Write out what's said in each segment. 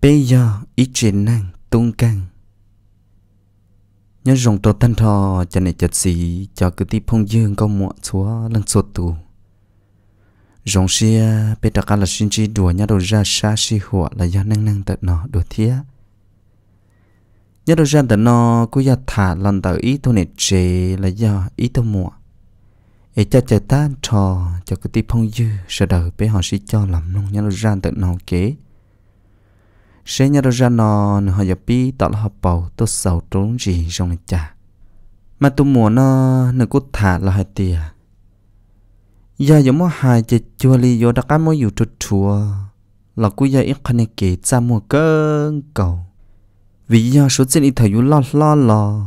bây giờ ít chuyện năng tung căng nhớ rồng tổ thân thọ cho này chật xì cho cứ tiếp phong dương có muộn chúa lăng sụt tù rồng xia bê đặc là xin chi đùa nhá đồ ra xa xì hùa là do năng năng tận nọ đùa thía nhớ đồ ra tận nọ cứ do thả lần tự ý thôi này trề là do ý tôi muộn ấy cho chờ ta trò cho cái tiếp phong dư sợ đời bé họ sẽ cho lắm luôn nhớ đồ ra tận nọ kế sẽ nhà ra non họ giờ pi tạo họ bầu tôi sầu trốn gì trong này chả mà tôi muốn nó nó cút thả là hai tia giờ giống mà hai chỉ chua li vô đặc cái mỗi dù chua chua là cú giờ ít khăn này kì mua cơn cầu vì giờ số tiền ít thời dù lo lo lo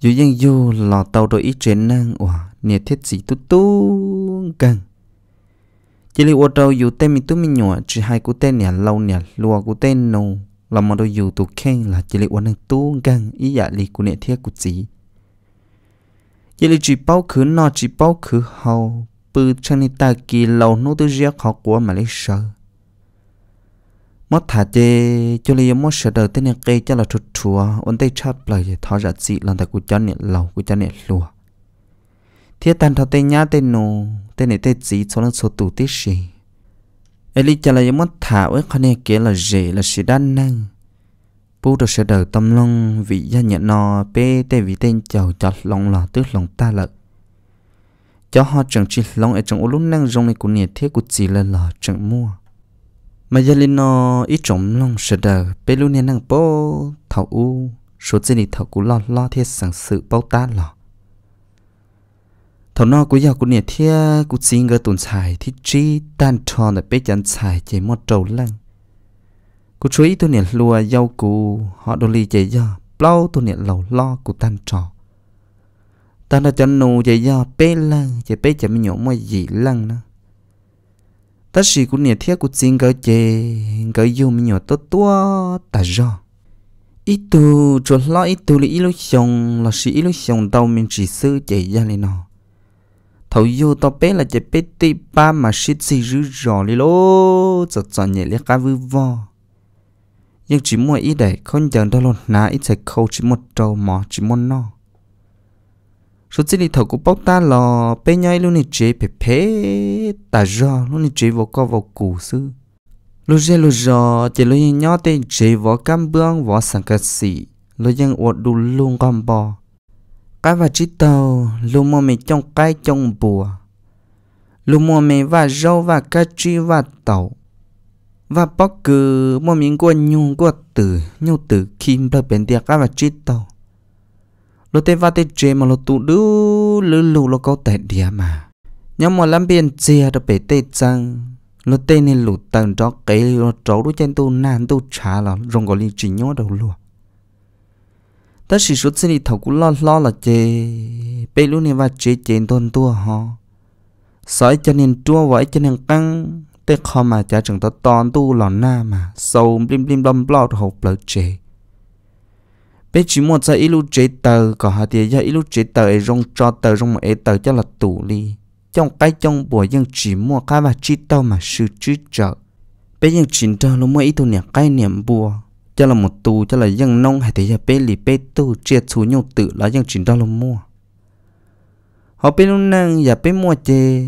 dù dân dù lò tàu rồi ít chuyện năng ủa nhiệt thiết gì tu tu căng chỉ li ô tô dù tên mi tu mi nhỏ chỉ hai cú tên nhà lâu nhà lùa cú tên nô là mà đôi dù tụ khen là chỉ li ô năng tú gần ý dạ li cú nệ thiết cú chỉ chỉ li chỉ bao khứ nọ chỉ bao khứ hậu bự chân ni ta kỳ lâu nô tư giác họ của mà lấy sợ mất thả chê cho li mất sợ đời tên này cây cho là chuột chùa ôn tay chắp bảy thọ ra chị làm ta cú chân nè lâu cú chân nè lùa thiết tan thao tên nhá tên nù tên này tên gì cho nó số tủ tiết gì Eli chả là mất thả ấy con này kia là dễ là sự đan năng bố đồ sẽ đời tâm long vị gia nhận nó bê tên vị tên chầu chọt lòng lò tức lòng ta lợi cho họ chẳng chỉ lòng ở trong ô lúc năng rong này của nhiệt thế của chỉ là lò chẳng mua mà giờ linh nó ít trống lòng sẽ đời bê luôn này năng bố thảo u số tiền này thảo cú lo lo thiết sản sự bao ta lò thọ nó cũng giờ cũng nè thia cũng xin cái tuần xài thì chi tan tròn để bé chăn xài chạy mót trâu lăng cũng chú ý tôi nè lùa dâu cũ họ đồ lì chạy giờ bao tôi nè lầu lo cụ tan trò ta đã chân nụ chạy giờ bé lăng chạy bé chỉ mình nhổ mọi gì lăng nữa ta chỉ cũng nè thia cũng xin cái chạy cái yêu mình nhổ tốt tua ta do ít tu cho lo ít tu là ít lúc xong là chỉ ít lúc đâu mình chỉ sư chạy ra lên nào thầu yêu to bé là chỉ bé tê ba mà shit gì rú rò li lô giật giật nhẹ liếc cá vư vò nhưng chỉ mua ít để không chẳng đâu luôn ná ít thầy khâu chỉ một trâu mò chỉ một no số chỉ đi thầu của bóc ta lò bé nhai luôn đi chế bé bé ta rò luôn đi chế vô co vô củ sư lúc giờ lúc giờ chỉ lúc nhỏ tên chế vô cam bương vô sẵn cái gì lúc giờ uột đủ luôn con bò cá và trí tàu lu mô mì trong cái trong bùa lu mô mì và rau và cá trí và tàu và bóc cử mô miếng của nhung của tử nhung tử kim bờ bến tiệc cá và trí tàu lô tê và tê chê mà lô tụ đu lư lù lô câu tệ địa mà nhóm mà làm biển chia được bể tê chăng lô tê nên lụt tầng cho cái lô trấu đu chân tu nan tu chả là rong gọi liên trình nhó đầu luôn ta chỉ số xin đi thầu cũng lo lo là chê bây lúc này và chê chế tôn tua họ sói cho nên chua vậy cho nên căng tê kho mà cha chẳng ta toàn tu lò na mà sâu blim blim blam blot hộp lỡ chê, bây chỉ một giờ ít lúc chế tờ có hạt tiền giờ ít lúc chế tờ ấy rong cho tờ rong mà ấy tờ cho là tủ ly trong cái trong buổi dân chỉ mua cái mà chi tao mà sự chứ trợ bây giờ chỉ tao nó mua ít tu niệm cái niệm bùa cho là một tu cho là dân nông hay thấy là bê lì bê tu chia chú nhau tự là dân chính đó là mua họ bên luôn năng giờ bên mua chê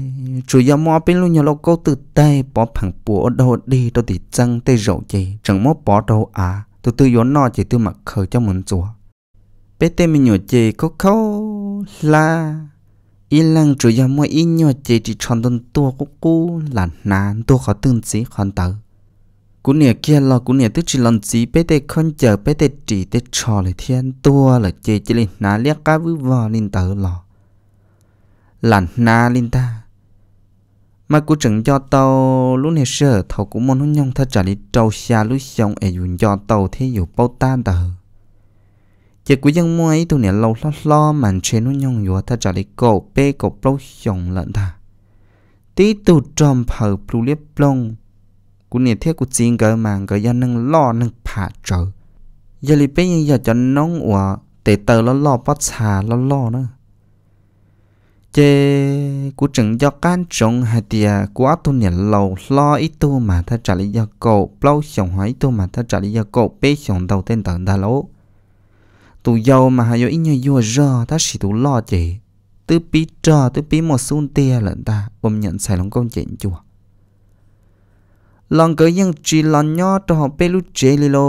chủ nhà mua bên luôn nhà lâu câu tự tay bỏ phẳng bùa đâu đi đâu thì chăng tay rậu chê chẳng mua bỏ đâu à tôi tự yếu nọ chỉ tôi mặc khởi cho mình chùa bé tê mình nhỏ chê có khâu là yên lặng chủ nhà mua yên nhỏ chê chỉ chọn tuần tua cô cô là nàn tua khó tương sĩ khó tới cú nè kia lo cú nè tức chỉ lần gì bé tê con chờ bé tê chỉ tê trò lại thiên tua là chê chỉ lên ná liếc cá vú vò lên tờ lò lần na lên ta mà cú chẳng cho tàu lúc này sợ thầu cũng môn hôn nhông thật trả lý trâu xa lúc xong ấy dùng cho tàu thế dù bao tan tờ chỉ cú dân mua ấy tụi nè lâu lo lo màn trên hôn nhông dù thật trả lý cổ bê cổ bao xong lận ta tí tụ tròn phở blue liếp blong กูเนี่ยเที่ยกูจริงเกิมังก็ยังนั่งล่อนั่งผ่าเจอยาลีเป้ยังอยากจะน้องอัวเตะเตอแล้วล่อปัสชาแล้วล่อนะเจกูจึงยอกการจงหาเตียกูเอาตัวเนี่ยเราล่ออีตัวมาถ้าจะลียากโกเปล่าส่งหายตัวมาถ้าจะลียากโกเป้ส่งเตาเต้นต่างดาโลตัวเยามาหายอีเนยัวรอถ้าสิตัวล่อเจ tư bí trò tư bí một xun tia lận ta ôm nhận xài lòng công chuyện chùa lòng cỡ dân chỉ là nhỏ cho họ bé lúc chế li lô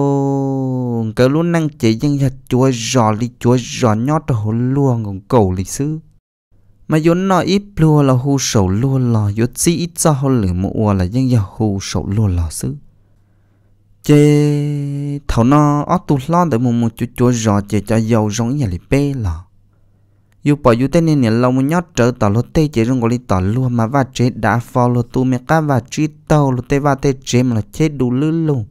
cỡ lúc năng chế dân hạt chúa giò li chúa giò nhỏ cho họ luôn còn cầu lịch sư mà vốn nó ít lúa là hù sầu lúa lò vốn chỉ ít cho họ lửa mua là dân giờ hù sầu lúa lò sư chế thảo nó ở tu lo để một một chút chúa giò chế cho giàu giống nhà li bé lò yêu bỏ yêu tên nên lâu muốn nhót trở tỏ lô tê chế rung gọi tỏ luôn mà và chế đã follow lô tu mẹ cá và truy tàu lô tê và tê chế mà là chế đủ lư luôn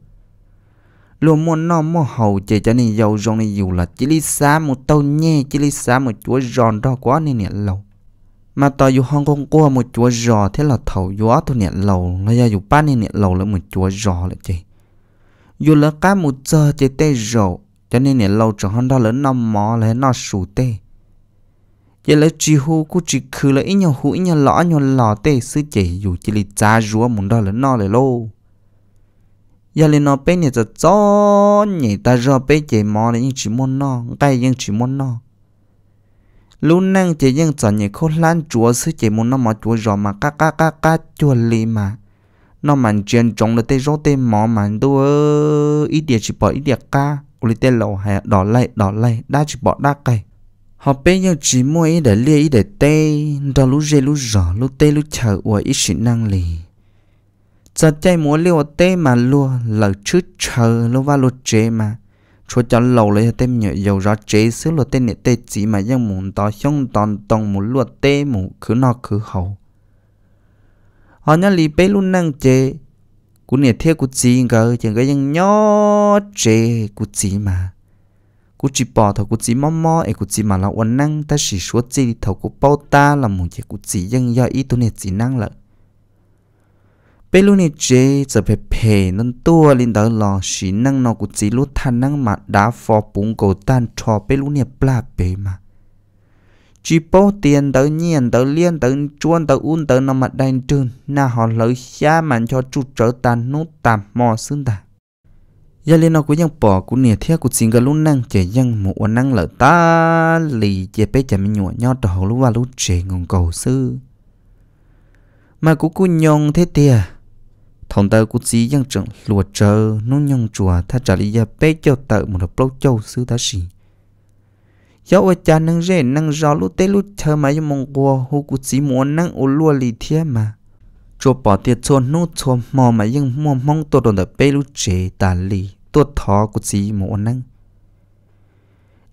luôn muốn nó mua hầu chế cho nên giàu rong này dù là chỉ lý xá một tàu nhẹ chỉ lý xá một chúa giòn đó quá nên nhận lâu mà tỏ dù hong kong qua một chúa giò thế là thầu gió thôi nhận lâu là ra dù ba nên nhận lâu là một chúa giò là chế dù là cá một giờ chế tê rổ cho nên nhận lâu cho hong đó lớn năm mò lấy nó sủ tê giờ là chỉ hú cũng chỉ khử là ít nhau hú ít nhau lõ nhau lò tê sư chỉ dù chỉ là cha rúa muốn đòi là nó là lô giờ lên nó bé này giờ cho nhảy ta rò bé chỉ mò đấy nhưng chỉ muốn nó tay nhưng chỉ muốn nó lúc năng chỉ nhưng chọn nhảy khô lan chúa sư chỉ muốn nó mà chúa rò mà cá cá cá cá chúa lì mà nó màn chuyện trong là tê rô tê mò màn đua ít địa chỉ bỏ ít địa ca uli tê lầu hay đỏ lại đỏ lại đa chỉ bỏ đa cày họ bé nhau chỉ mua ít để lia ít để tê đó lú dê lú rõ lú tê lú chờ ủa ít sự năng lì giờ chạy mua liu tê mà lúa lỡ chứ chờ lú va lú chế mà chúa cho lâu lấy tê nhựa dầu rõ chế xứ lú tê nệ tê chỉ mà dân muốn tỏ xong toàn tông muốn lúa tê mù cứ nọ cứ hậu họ nhá lì bé lú năng chế cú nệ thiết cú chỉ ngờ chẳng có dân nhỏ chế cú chỉ mà cú chỉ bỏ thầu cú chỉ mò mò ấy cú chỉ mà là uốn năng ta chỉ số chỉ thầu cú bao ta là một cái cú chỉ dân do ý tôi này chỉ năng lợi bây lúc này chế giờ phải phê nên tua lên đó lò chỉ năng nó cú chỉ lúc than năng mà đã phò bún cầu tan cho bây lúc này bla bề mà chỉ bao tiền tới nhiên tới liên tới chuan tới un tới nó mà đành trơn na họ lấy xa mà cho chút trở tan nút tạm mò xương tạm giờ lên nó bỏ, cũng nè theo cũng xin cái luôn năng chạy chỉ ยัง một quan năng là ta lì chạy bé chạy mình nhọ nhọ đỏ lúa lúa chạy trẻ ngon cầu sư mà cũng cũng nhong thế tiề thằng ta cũng chỉ chỉ ยัง chẳng lùa chờ nó nhong chùa tha trả lý giờ bé cho tợ một đập lâu châu sư ta xì giáo ở cha năng rẻ năng rau lúa tết lúa chờ mà cho mong qua hồ cũng chỉ muốn năng ô lúa lì thế mà cho bỏ tiền cho nô cho mò mà nhưng mò mong tôi đồn được bê lúc chế tà lì tôi thọ của chị mà ổn năng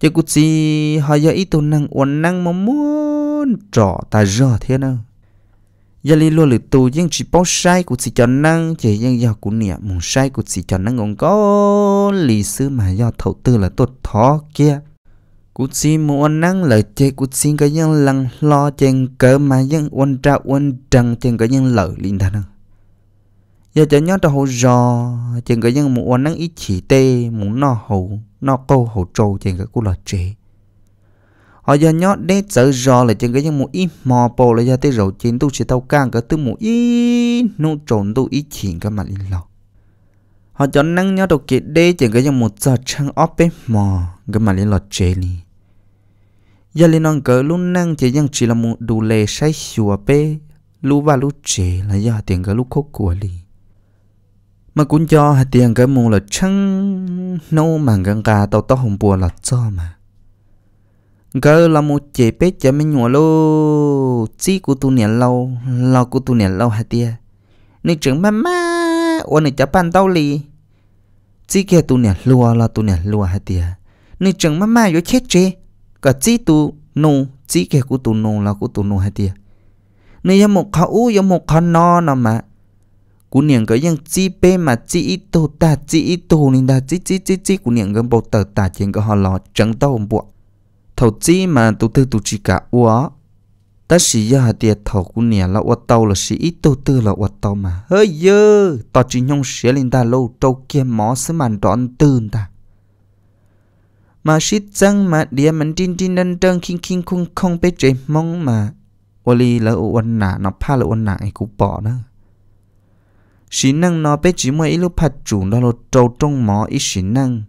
chứ của chị họ giờ ít tôi năng ổn năng mà muốn trọ ta rò thế nào giờ lì luôn lì tù nhưng chỉ bao sai của chị cho năng chỉ nhưng giờ của nè mong sai của chị cho năng còn có lì sư mà do thấu tư là tôi thọ kia cút xin muốn nắng lời chơi cút xin cái nhân lăng lo chen cỡ mà nhân uôn ra uôn trăng chen cái nhân lợi linh thằng giờ cho nhớ cho hồ giò chen cái nhân muốn nắng ít chỉ tê muốn no hồ no câu hồ trâu chen cái cú là chê họ giờ nhớ để sợ giò là chen cái nhân muốn ít mò bồ là giờ tới rồi chen tu sẽ tao càng cái tư muốn ít nô trộn tu ít chỉ cái mà linh lọc họ cho nắng nhớ đồ kia đây chen cái nhân một giờ trăng óp bếp mò cái mà linh lọt chê linh giờ lên nong cỡ lúc năng chỉ ยัง chỉ là một đủ lệ say sủa bê lúc ba lúc trẻ là giờ tiền cỡ lúc khóc của lì mà cũng cho hạt tiền cỡ mù là chăng nâu màng gần gà tàu tao hồng bùa là cho mà cỡ là một chế bê chả mình nhỏ lô chi của tu niệm lâu lo của tu niệm lâu hạt tiền nữ trưởng mama ôn nữ chấp bàn tao lì chỉ kia tu niệm lùa là tu niệm lùa hạt tiền nữ trưởng mama yếu chết chết cả chỉ tu nu chỉ kẻ của tu nu là của tu nu hay tiệt nên yếm một khâu, yếm một khăn no nè mà cú niệm cái yang chỉ bê mà chỉ ít tu ta chỉ ít tu nên ta chỉ chỉ chỉ chỉ cú niệm cái bộ tờ ta trên cái họ lo chẳng tao bộ thầu chỉ mà tu tư tu chỉ cả uó ta sĩ ya hạt tiệt thầu cú niệm là uất tàu là sĩ ít tu tư là uất tàu mà hơi dơ ta chỉ nhung sẽ lên ta lâu trâu kia mó sẽ màn đón tư ta mà shit chăng mà dia mình tin tin năn trăng kinh kinh khung khung biết chế mong mà oli là uẩn nà nó pha là uẩn nà ấy cũng bỏ nữa xí năng nó biết chỉ mới lúc phát chủ nó là trâu trong mỏ ít xí năng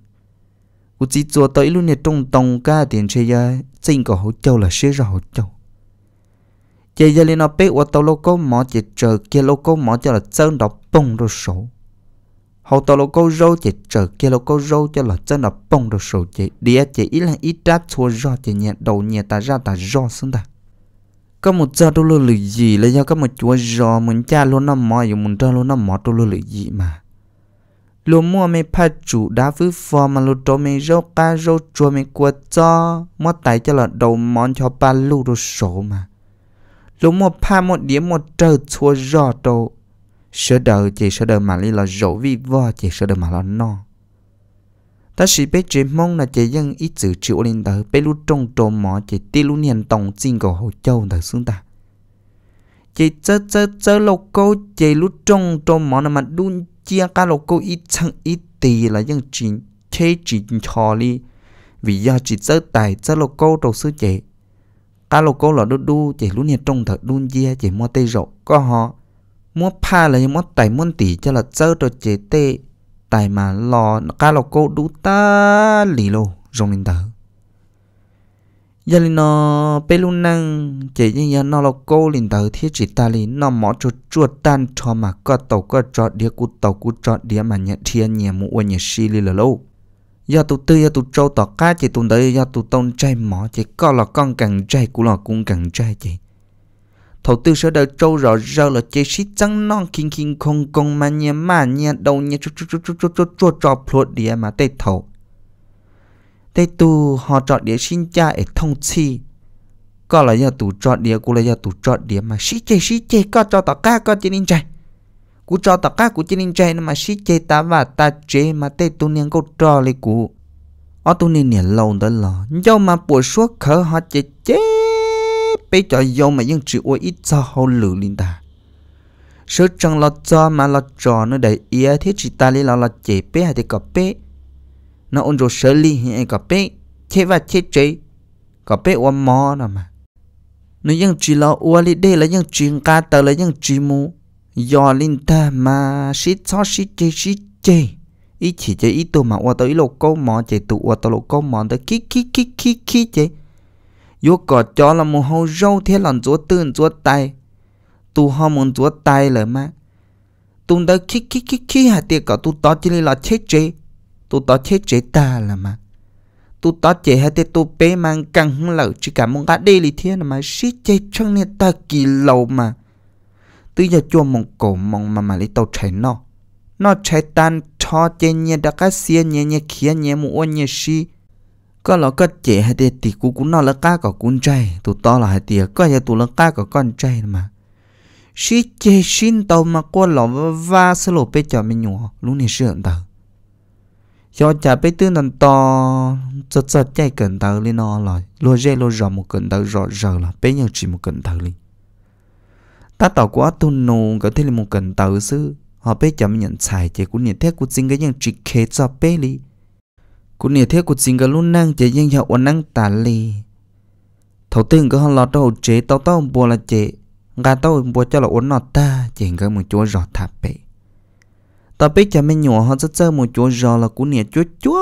u chỉ cho tới lúc này trong tông ca tiền chơi ra chân có hỗ châu là xế ra hỗ châu chơi ra lên nó biết qua tàu lô có mỏ chỉ chờ kia lô có mỏ cho là sơn đọc bông rồi sổ hầu tàu lâu câu râu chỉ trở kia lâu câu râu cho là chân là bông được sầu chỉ đĩa chỉ ít là ít đáp thua do chỉ nhẹ đầu nhẹ ta ra ta do xuống ta có một giờ tôi lừa lười gì là do có một chúa giò mình cha luôn năm mỏi dù mình ra luôn năm mỏi tôi lừa lười gì mà luôn mua mấy pha chủ đá vứ phò mà luôn trâu mấy rau cá rau chua mấy cua cho mua tay cho là đầu món cho ba lưu đồ sổ mà luôn mua pha một điểm một trời chúa giò đâu sợ đời chỉ sợ đời mà lý là rỗ vi vò chỉ sợ đời mà là no ta chỉ biết chỉ mong là chỉ dân ít chữ chịu lên tới bé lúc trong trộm mỏ chỉ ti lúc niên tổng xin cầu hồ châu tới xuống ta chỉ chớ chớ chớ lộc cô chỉ lúc trong trộm mỏ là mà đun chia cả lộc cô ít chẳng ít tì là dân chỉ chế chỉ cho đi vì do chỉ chớ tài chớ lộc cô đầu sư chỉ cả lộc cô là đu đu chỉ lúc niên trong thật đun chia chỉ mua tây rộ có họ mua pa là mua tài mua tỷ cho là chơi rồi chế tệ tài mà lò cá lò cô đủ ta lì lô rong lên tờ giờ nó bê luôn năng chế như giờ nó lò cô lên tờ thiết chỉ ta lì nó mỏ chuột chuột tan cho mà có tàu có trọ đĩa cú tàu cú trọ đĩa mà nhận thiên nhà mũ quên nhà xì lì là lâu giờ tụ tư giờ tụ châu tỏ cá chỉ tụ tới giờ tụ tông trai mỏ chỉ có là con càng trai cú lò cũng càng trai chỉ thầu tư sở đời trâu rõ rơ là chế sĩ trắng non kinh kinh không công mà nhẹ mà nhẹ đâu nhẹ chút chút chút chút chút chút chút trò phuột địa mà tê thầu tê tu họ chọn địa sinh cha ở thông chi có là do tụ chọn địa cũng là do tụ chọn địa mà sĩ chế sĩ chế có cho tao cá có chế ninh chạy cú cho tao cá cú chế ninh chạy mà sĩ chế ta và ta chế mà tê tu niên câu trò lấy cú ở tu niên nè lâu đó là do mà buổi suốt khở họ chế chế bây giờ yêu mà nhưng chữ ôi ít cho hậu lử linh ta sớ chẳng lo cho mà lo trò nó đầy ý thế chỉ ta lấy lo lo chế bé hay thì có bé nó ôn rồi sớ lý hay có bé chế và chế chế có bé ôm mò nào mà nó nhưng chỉ lo ua li đây là nhưng chỉ ca tờ là nhưng chỉ mu do linh ta mà xí cho xí chế xí chế ý chỉ chế ý tôi mà ua tới lộ câu mò chế tụ ua tới lộ câu mò tới kí kí kí kí kí chế yo có cho là một hậu râu thế lần chúa tương chúa tay tu ho muốn chúa tay là mà tu đã khi khi khi khi hạt tiệt có tu tao chỉ là chết chế tu tao chết chế ta là mà tu tao chế hạt tiệt tu bé mang căng hưng lẩu chỉ cả mong cả đây lì thiên mà xí chế trong này ta kỳ lâu mà tự giờ chua mong cổ mong mà mà lấy tàu chạy nó nó chạy tan cho chế nhẹ đã cá xia nhẹ nhẹ kia nhẹ mu ô nhẹ xí có là cất trẻ hay tiệt thì cũng cũng nó là cá có con trai tụ to là hay tiệt, có nhà tụ là cá có con trai mà xí chê xin tàu mà qua lọ và sơ lộ bê cho mình nhỏ lúc này sửa tàu cho chả bê tư nằm to cho cho chạy cần tàu lên nó rồi lô dê lô rò một cần tàu rò rò là bê nhau chỉ một cần tàu lên ta tàu quá tu nô có thể là một cần tàu sư họ bê cho mình nhận xài chỉ cũng nhận thế cũng xin cái nhân chỉ khế cho bê đi cú nìa thế của chính cả lúc năng chế dân hiệu ổn năng tả lì Thấu tương cái hòn lọt đầu chế tao tao bùa là chế Gà tao bùa cho là ổn nọ ta Chế hình cái một chúa rõ thạp bệ Ta biết chả mình nhỏ họ rất chơi một chúa rõ là cú nìa chúa chúa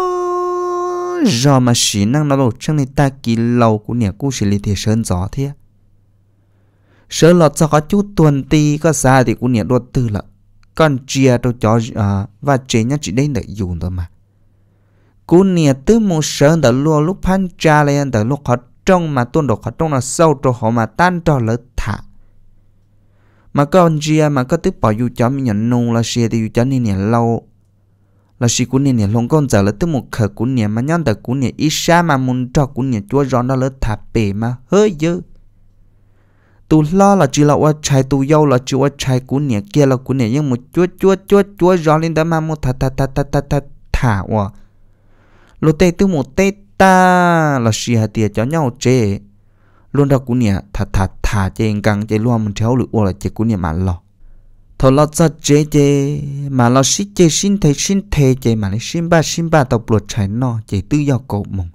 Rõ mà xí năng nó lộ chẳng này ta kỳ lâu cú nìa cú xí lì thế sơn gió thế Sớ lọt sao có chút tuần ti có xa thì cú nìa đột tư là con chia đâu cho à, và chế nhá chỉ đến để dùng thôi mà cú nia tứ mu sơn tờ lúa lúc phan cha anh tờ lúc họ trong mà tuôn đồ họ trong là sâu cho họ mà tan cho lỡ thả mà có anh chia mà có tứ bỏ dù chó mình nhận nung là xia thì dù chó nên nhà lâu là xì cú nên nhà lông con giờ là tứ một khờ cú nhà mà nhân tờ cú nhà ít xa mà muốn cho cú nhà chúa rón đó lỡ thả bể mà hơi dữ tu lo là chỉ là qua trái tu yêu là chỉ qua trái cú nhà kia là cú nhà nhưng mà chúa chúa chúa chúa rón lên đó mà một thả thả thả thả thả thả thả lô tê tu một tê ta là xì hạt tiệt cho nhau chế luôn đó cũng nè thà thà thà chế căng chế luôn mình theo lựa là chế cũng nè mà lo thọ lo cho chế chế mà lo xí chế xin thầy xin thầy chế mà lấy xin ba xin ba tộc luật trái nó chế tư do cầu mong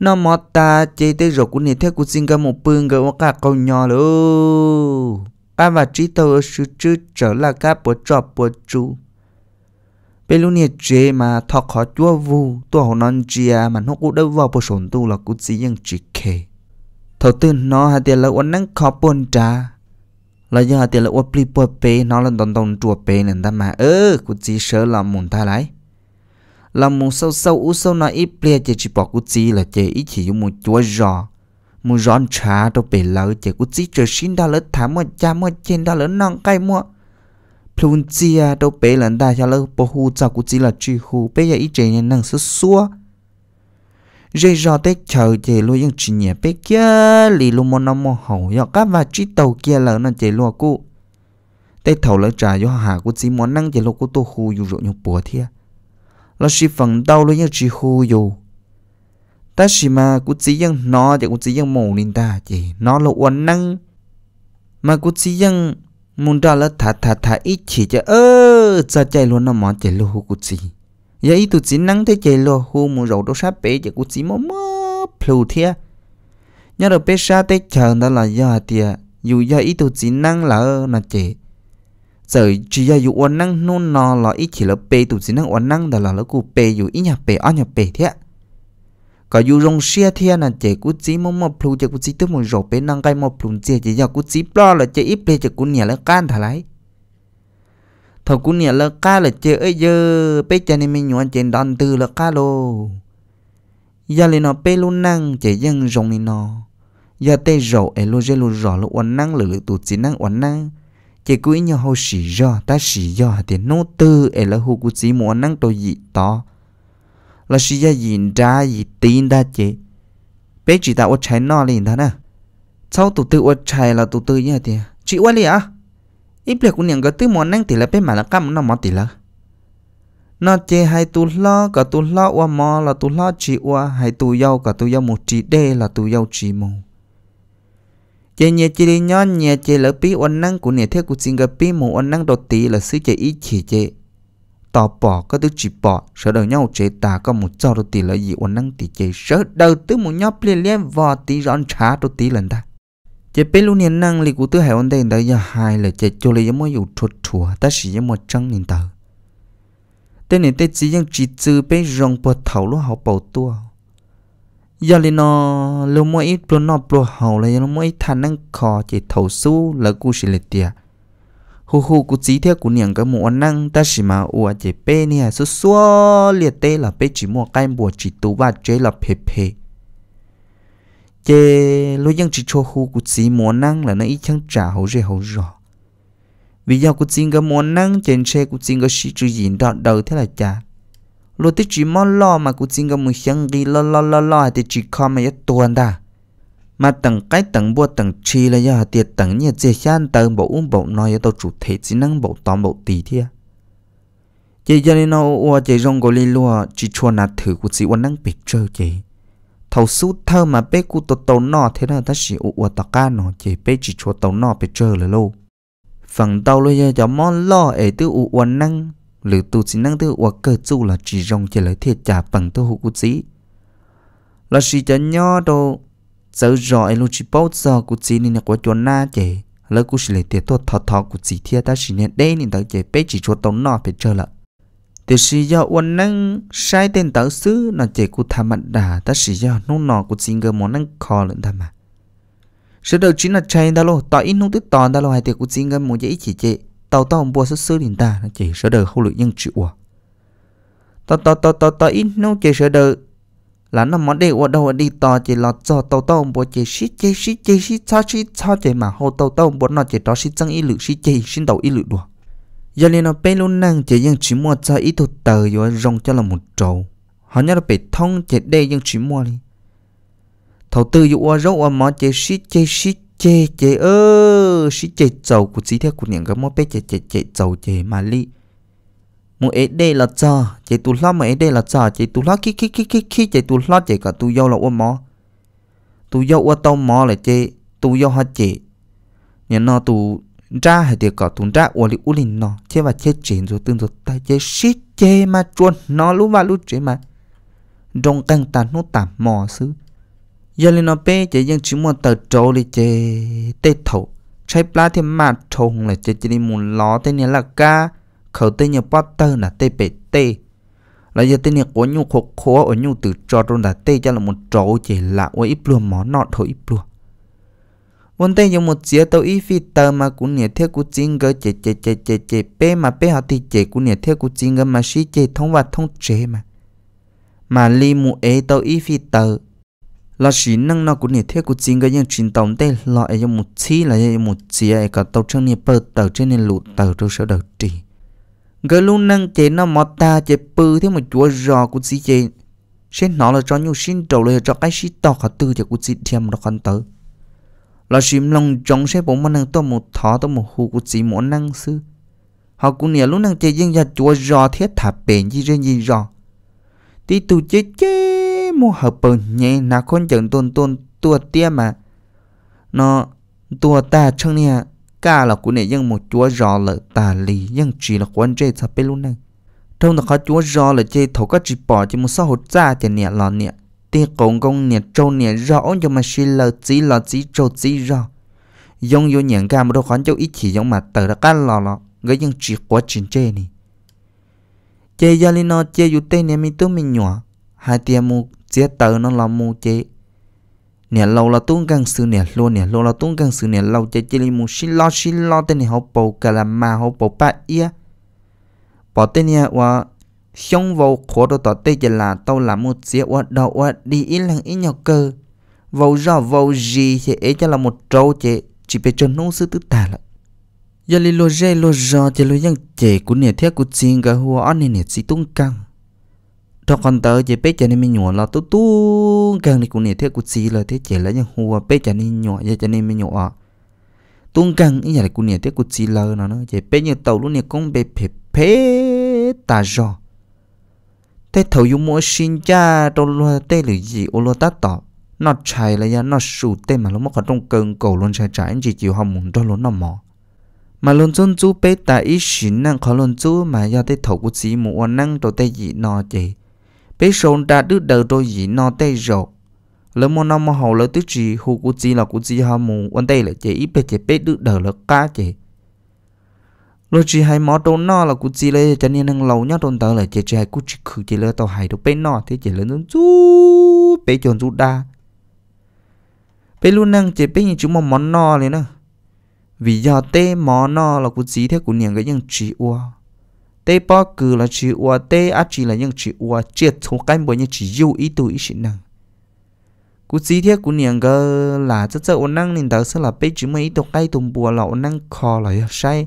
nó mọt ta chế tới rồi cũng nè theo cũng xin cái một bưng cái cả câu nhỏ luôn ba và trí tàu ở sự trở là các bộ trọ bộ chú bây lúc này chế mà thọ khó chúa vu tua hồ non chia mà nó cũng đâu vào bộ sổn tu là cũng chỉ những chỉ kề thầu tư nó hà tiền là uốn nắng khó buồn trà là do hà tiền là uốn pli bò pê nó là đồng đồng chùa pê nên ta mà ơ cũng chỉ sợ là muốn ta lại là muốn sâu sâu u sâu nó ít plia chỉ chỉ bỏ cũng chỉ là chỉ ít chỉ một chúa giò một rón trà đâu pê lỡ chỉ cũng chỉ chờ xin ta lỡ thả mua cha mua trên ta lỡ non cay mua plun chia đâu bé lần ta cho lỡ bố hu cho cũng chỉ là truy hu bé giờ ít trẻ nên năng sức xua rồi giờ tết chờ chị luôn những chuyện nhẹ bé kia lì luôn mòn năm mòn hậu giờ các và chỉ tàu kia lỡ nó chị luôn cụ tết thầu lỡ trả do hà cũng chỉ món năng chị luôn cũng tô hu dù rồi nhục bùa thia là chỉ phần đau luôn những chuyện hu dù ta chỉ mà cũng chỉ những nó thì cũng chỉ những mồ nên ta chị nó là uốn năng mà cũng chỉ những mun ra là thả thả thả ít chỉ cho ơ cha chạy luôn nó mỏ chạy lô hú cút gì vậy tụi chỉ nắng thế chạy lô hú mu rầu đâu sát bể chạy cút gì mỏ mỏ plu thia nhớ rồi bể sa thế chờ đó là do tiệt dù do ít tụi chỉ nắng là nó chạy giờ chỉ do dù ăn nắng nôn nò là ít chỉ là bể tụi chỉ nắng uốn nắng đó là nó cú bể dù ít nhà bể ăn nhà bể thiệt có dù rong xe thiên là chế cú chỉ mong một plu chế cú chỉ tới một rổ bé năng cái một plu chế chế giờ cú chỉ lo là chỉ ít bé chế cú nhẹ là can thà lấy thằng cú nhẹ là ca là chỉ ấy giờ bé cha này mình nhuận chế đòn tư là ca lô giờ lên nó bé luôn năng chế dân rong này nó giờ tê rổ ấy lô giờ lô rổ lô uốn năng lửa lửa tụt chỉ năng uốn năng chế cú ấy nhau hô xì do ta xì do thì nô tư ấy là hô cú chỉ muốn năng tôi dị to là sĩ gia nhìn ra gì tin đa chế bé chỉ tạo ở trái nọ liền đó à, sau tụ tư ở trái là tụ tư như thế chị quay đi à ít biết cũng nhận cái tư món năng thì là bé mà là cam nó món thì là nó chế hai tụ lo cả tụ lo qua mò là tụ lo chỉ qua hai tụ dâu cả tụ dâu một chỉ đê là tụ dâu chỉ mù chế nhẹ chế đi nhon nhẹ chế là pi ôn năng của nhẹ thế của sinh cái pi mù ôn năng đột tí là sứ chế ít chỉ chế tỏ bỏ có thứ chỉ bỏ sở đầu nhau chế ta có một cho đôi tỷ lợi gì ổn năng tỷ chế sở đầu tứ một nhóc ple liếm vò tí rọn trả đôi tỷ lần ta chế bê luôn hiện năng li của tứ hải ổn định tới giờ hai là chế cho li giống mỗi dù chuột chùa ta chỉ giống một trăng nhìn tờ tên này tên chỉ giống chỉ trừ bê rong bộ thảo lúc học bầu tua giờ li nó lưu mỗi ít bò nó bò hậu là giống nó ít thằng năng khó chế thầu su là cú xì lệ tiệt hồ hồ cụ chỉ theo cụ niệm cái mũ năng ta chỉ mà ua chế pe nè số số liệt tê là pe chỉ mua cái bùa chỉ tú và chế là pe pe chế lối dân chỉ cho hồ cụ chỉ mua năng là nó ít chẳng trả hồ rẻ hồ rõ vì do cụ chỉ cái mua năng trên xe cụ chỉ cái sĩ chữ gì đó đầu thế là chả lối tích chỉ mò lo mà cụ chỉ cái mù sáng ghi lo lo lo lo thì chỉ không mà ít tuần ta mà tầng cái tầng bua tầng chi là do tiệt tầng như chia shan tầng bộ uống bộ nói tao chủ thể chỉ năng bộ tóm bộ tỷ thế chị cho nên nó ua chị rong gò li lua chị cho nạt thử của chị uốn năng bịt trơ chị thầu sú thơ mà bé cụ tổ tổ nọ thế là ta chỉ ua tao ca nọ chị bé chỉ cho tổ nọ bịt trơ là lâu phần tao lôi cho món lo ấy tư ua năng lữ tu chỉ năng tư ua cơ chu là chỉ rong chị lấy thiệt trả bằng tư hụ của chị là chỉ cho nhau đâu sau rồi lúc chỉ bao giờ cũng chỉ nên của chỗ na chị lỡ cũng chỉ lấy tiền tôi thọ thọ cũng chỉ thiệt ta chỉ nên đây nên tới chị bây chỉ cho tống nọ phải chơi lợ thì chỉ do uốn năng sai tên tớ xứ nó chỉ cũng tham mặt đà ta chỉ do nô nọ cũng chỉ người muốn năng khó lận tham mà sự đầu chỉ là chạy ta lo tao ít nông tức tòn ta lo hay tiền cũng chỉ người muốn dễ chỉ chị tàu tàu bùa sứ xứ liền ta nó chỉ sợ đời không lựa nhân chịu à tao tao tao tao tao ít nông chỉ sợ đời là nó món đi ở đâu đi to chỉ là cho tàu tàu bố chỉ xí chỉ xí chỉ xí cho xí cho chỉ mà hồ tàu tàu bố nó chỉ đó xí chân ý lự xí chỉ xin đầu ý lự đùa giờ liền nó bê luôn năng chỉ nhưng chỉ mua cho ý thuật tờ rồi rong cho là một trầu họ nhớ là bị thông chỉ đây nhưng chỉ mua đi thầu tư dụ ở râu ở mỏ chỉ xí chỉ xí chỉ chỉ ơ xí chỉ trầu của chỉ theo của những cái món bé chỉ chỉ chỉ trầu chỉ mà li mu ấy đây là cho chạy tu lo mà ấy đây là cho chạy tu lo khi khi khi khi khi chỉ tu lo chạy cả tu yêu là ôm mò tu yêu ôm tao mò là chạy tu yêu hết chạy nhà nó tu ra hay thì cả tu ra ôm li u linh nó chế và chế chuyện rồi tương rồi tay chế shit chế mà chuồn nó lú mà lú chế mà trong căng tàn nó tạm mò xứ giờ lên nó bé chế dân chỉ muốn tờ trâu đi chế tê thầu trái plá thì mà trông là chế chỉ đi muốn ló thế này là ca khẩu tên nhờ bát tơ là tê bể tê là giờ tên nhờ có nhu khổ khó ở nhu từ cho rồi là tê cho là một trò chỉ là ở ít luôn mỏ nọ thôi ít luôn vốn tê nhờ một chiếc tàu ít phi tơ mà cũng nhờ theo cú chính gỡ chế chế chế chế chế bê mà bê họ thì chế cũng nhờ theo cú chính gỡ mà xí chế thông và thông chế mà mà li mù ế tàu ít phi tơ là chỉ năng nó cũng nhờ theo cú chính gỡ nhưng truyền tổng tê lo ấy một chi là ấy một chiếc ấy cả tàu chân nhà bờ tàu trên nền lụt tàu đâu sợ đầu trì Người luôn năng chế nó mọt ta chế bư thế mà chúa rò của sĩ chế Xem nó là cho nhu xin trầu lời cho cái sĩ tỏ khả tư cho của sĩ thêm nó khăn tử Là xìm lòng trong sẽ bóng mà năng to một thó to một hù của sĩ muốn năng sư Họ cũng nè luôn năng chế riêng ra chúa rò thế thả bền gì riêng gì rò Tí tù chế chế mô hợp bờ nhẹ nà con chẳng tôn tôn tua tiêm mà Nó tua ta chân nè cả là của này dân một chúa rõ là tà lì dân chỉ là quan chế thập bê luôn này trong đó khó chúa rõ là chế thổ các chỉ bỏ chỉ một số hội cha chỉ nè là nè tiền công công nè trâu nè rõ nhưng mà xí là chỉ là chỉ trâu chỉ rõ dùng vô nhận cả một đồ khoản châu ít chỉ dùng mà tờ ra cá lò lò gây dân chỉ quá trình chế nè chế gia linh nó chế dù tên nè mình tôi mình nhỏ hai tiền mu chế tờ nó là mu chế nè lâu là tung gang sư nè lô nè lâu là tung gang sư nè lâu chơi chơi mu xí lo xí lo tên nè hậu bầu cả là mà hậu bầu ba ia bỏ tên nè wa xong vào khổ đồ tỏ tê chơi là tao làm một dĩa wa đầu wa đi ít lần ít nhau cơ vào giờ vào gì thì ấy cho là một trâu chế chỉ phải cho nông sư tứ tả lại giờ li lô rê lô rõ chơi lô yang chế của nè thiết của chinh cả hùa anh nè nè chỉ tung căng cho con tớ chỉ bé cho nên mình nhỏ là tu tu càng đi cũng nè thế cũng xí là thế chỉ là những hùa bé cho nên nhổ, giờ cho nên mình nhỏ tung càng ý là cũng nè thế cũng xí là nó nó chỉ bé như tàu luôn nè con bé phê phê ta rõ thế thầu dùng mua xin cha đồ lo tê lử gì ô lo tát tỏ nó chạy là ya nó sụt tê mà nó mất cả trong cơn cầu luôn chạy chạy chỉ chịu hầm muốn đó luôn nó mỏ mà luôn chôn chú bé ta ý xin năng khó luôn chú mà ya thế thầu cũng xí mua năng đồ tê gì nó chỉ bé sôn đã đứa đầu tôi gì nó tê rồi lớn một năm mà hầu lỡ tứ trì hù cú chi là cú chi hả mù quan tây là chỉ ít bé chỉ biết đứa đầu là cá chỉ lỡ chỉ hai mỏ đồ nó là cú chi lấy cho nên hàng lâu nhất trốn tới là chỉ chỉ hai cú chỉ khử chỉ lỡ tàu hai đồ bé nó thì chỉ lỡ nó chú bé chọn chú đa bé luôn năng chỉ bé như chúng mà món nó này nữa vì giờ tê món nó là cú chi thế cú niệm cái những chỉ ua tế bao cử là chỉ ua tế á chỉ là những chỉ ua chết số cánh bởi những chỉ yêu ý tụ ý xin năng cú xí thiết của niệm gờ là rất rất ổn năng nên đó sẽ là bây chỉ mấy tụ cái tụm bùa là ổn năng khó là sai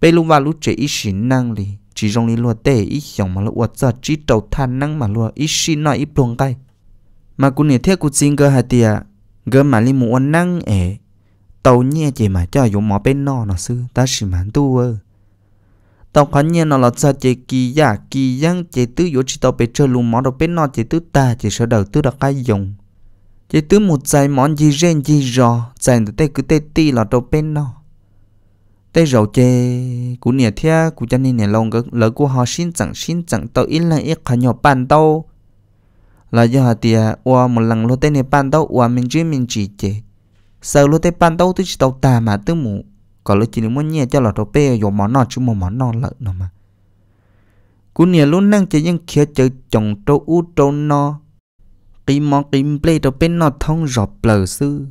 bây lúc và lúc trẻ ý xin năng thì chỉ trong đi lúa tế ý xong mà lúa giờ chỉ đầu than năng mà lúa ý xin nói ý plong tay mà cú niệm thiết của xin gờ hạt tiệt gờ mà li ổn năng ẻ tàu nhẹ chỉ mà cho dùng mỏ bên nọ nó sư ta chỉ mà tu ơ tao có nhiên nó là sao chị kỳ giả kỳ giang chị tứ vô chị tao bị chơi lùm món đâu bên nó chị tứ ta chị sợ đầu tứ đã cái dùng chị tứ một dạy món gì ren gì rò dạy từ tê cứ tê ti là đầu bên nó tê rầu chê cú nè thia cú chân nè lòng cái lỡ cú họ xin chẳng xin chẳng tao ít là ít khả nhỏ bàn tao là do họ tiệt qua một lần lô tê nè bàn tao qua mình chơi mình chỉ chê sau lô tê bàn tao tôi chỉ tao ta mà tứ mù có lúc chỉ muốn nhẹ cho là đồ bé rồi món nọ chứ một món nọ lợn nó mà cú nhẹ luôn năng chỉ những kia chơi chồng trâu u trâu no kim món kim play đồ bé nọ thông rọp lờ sư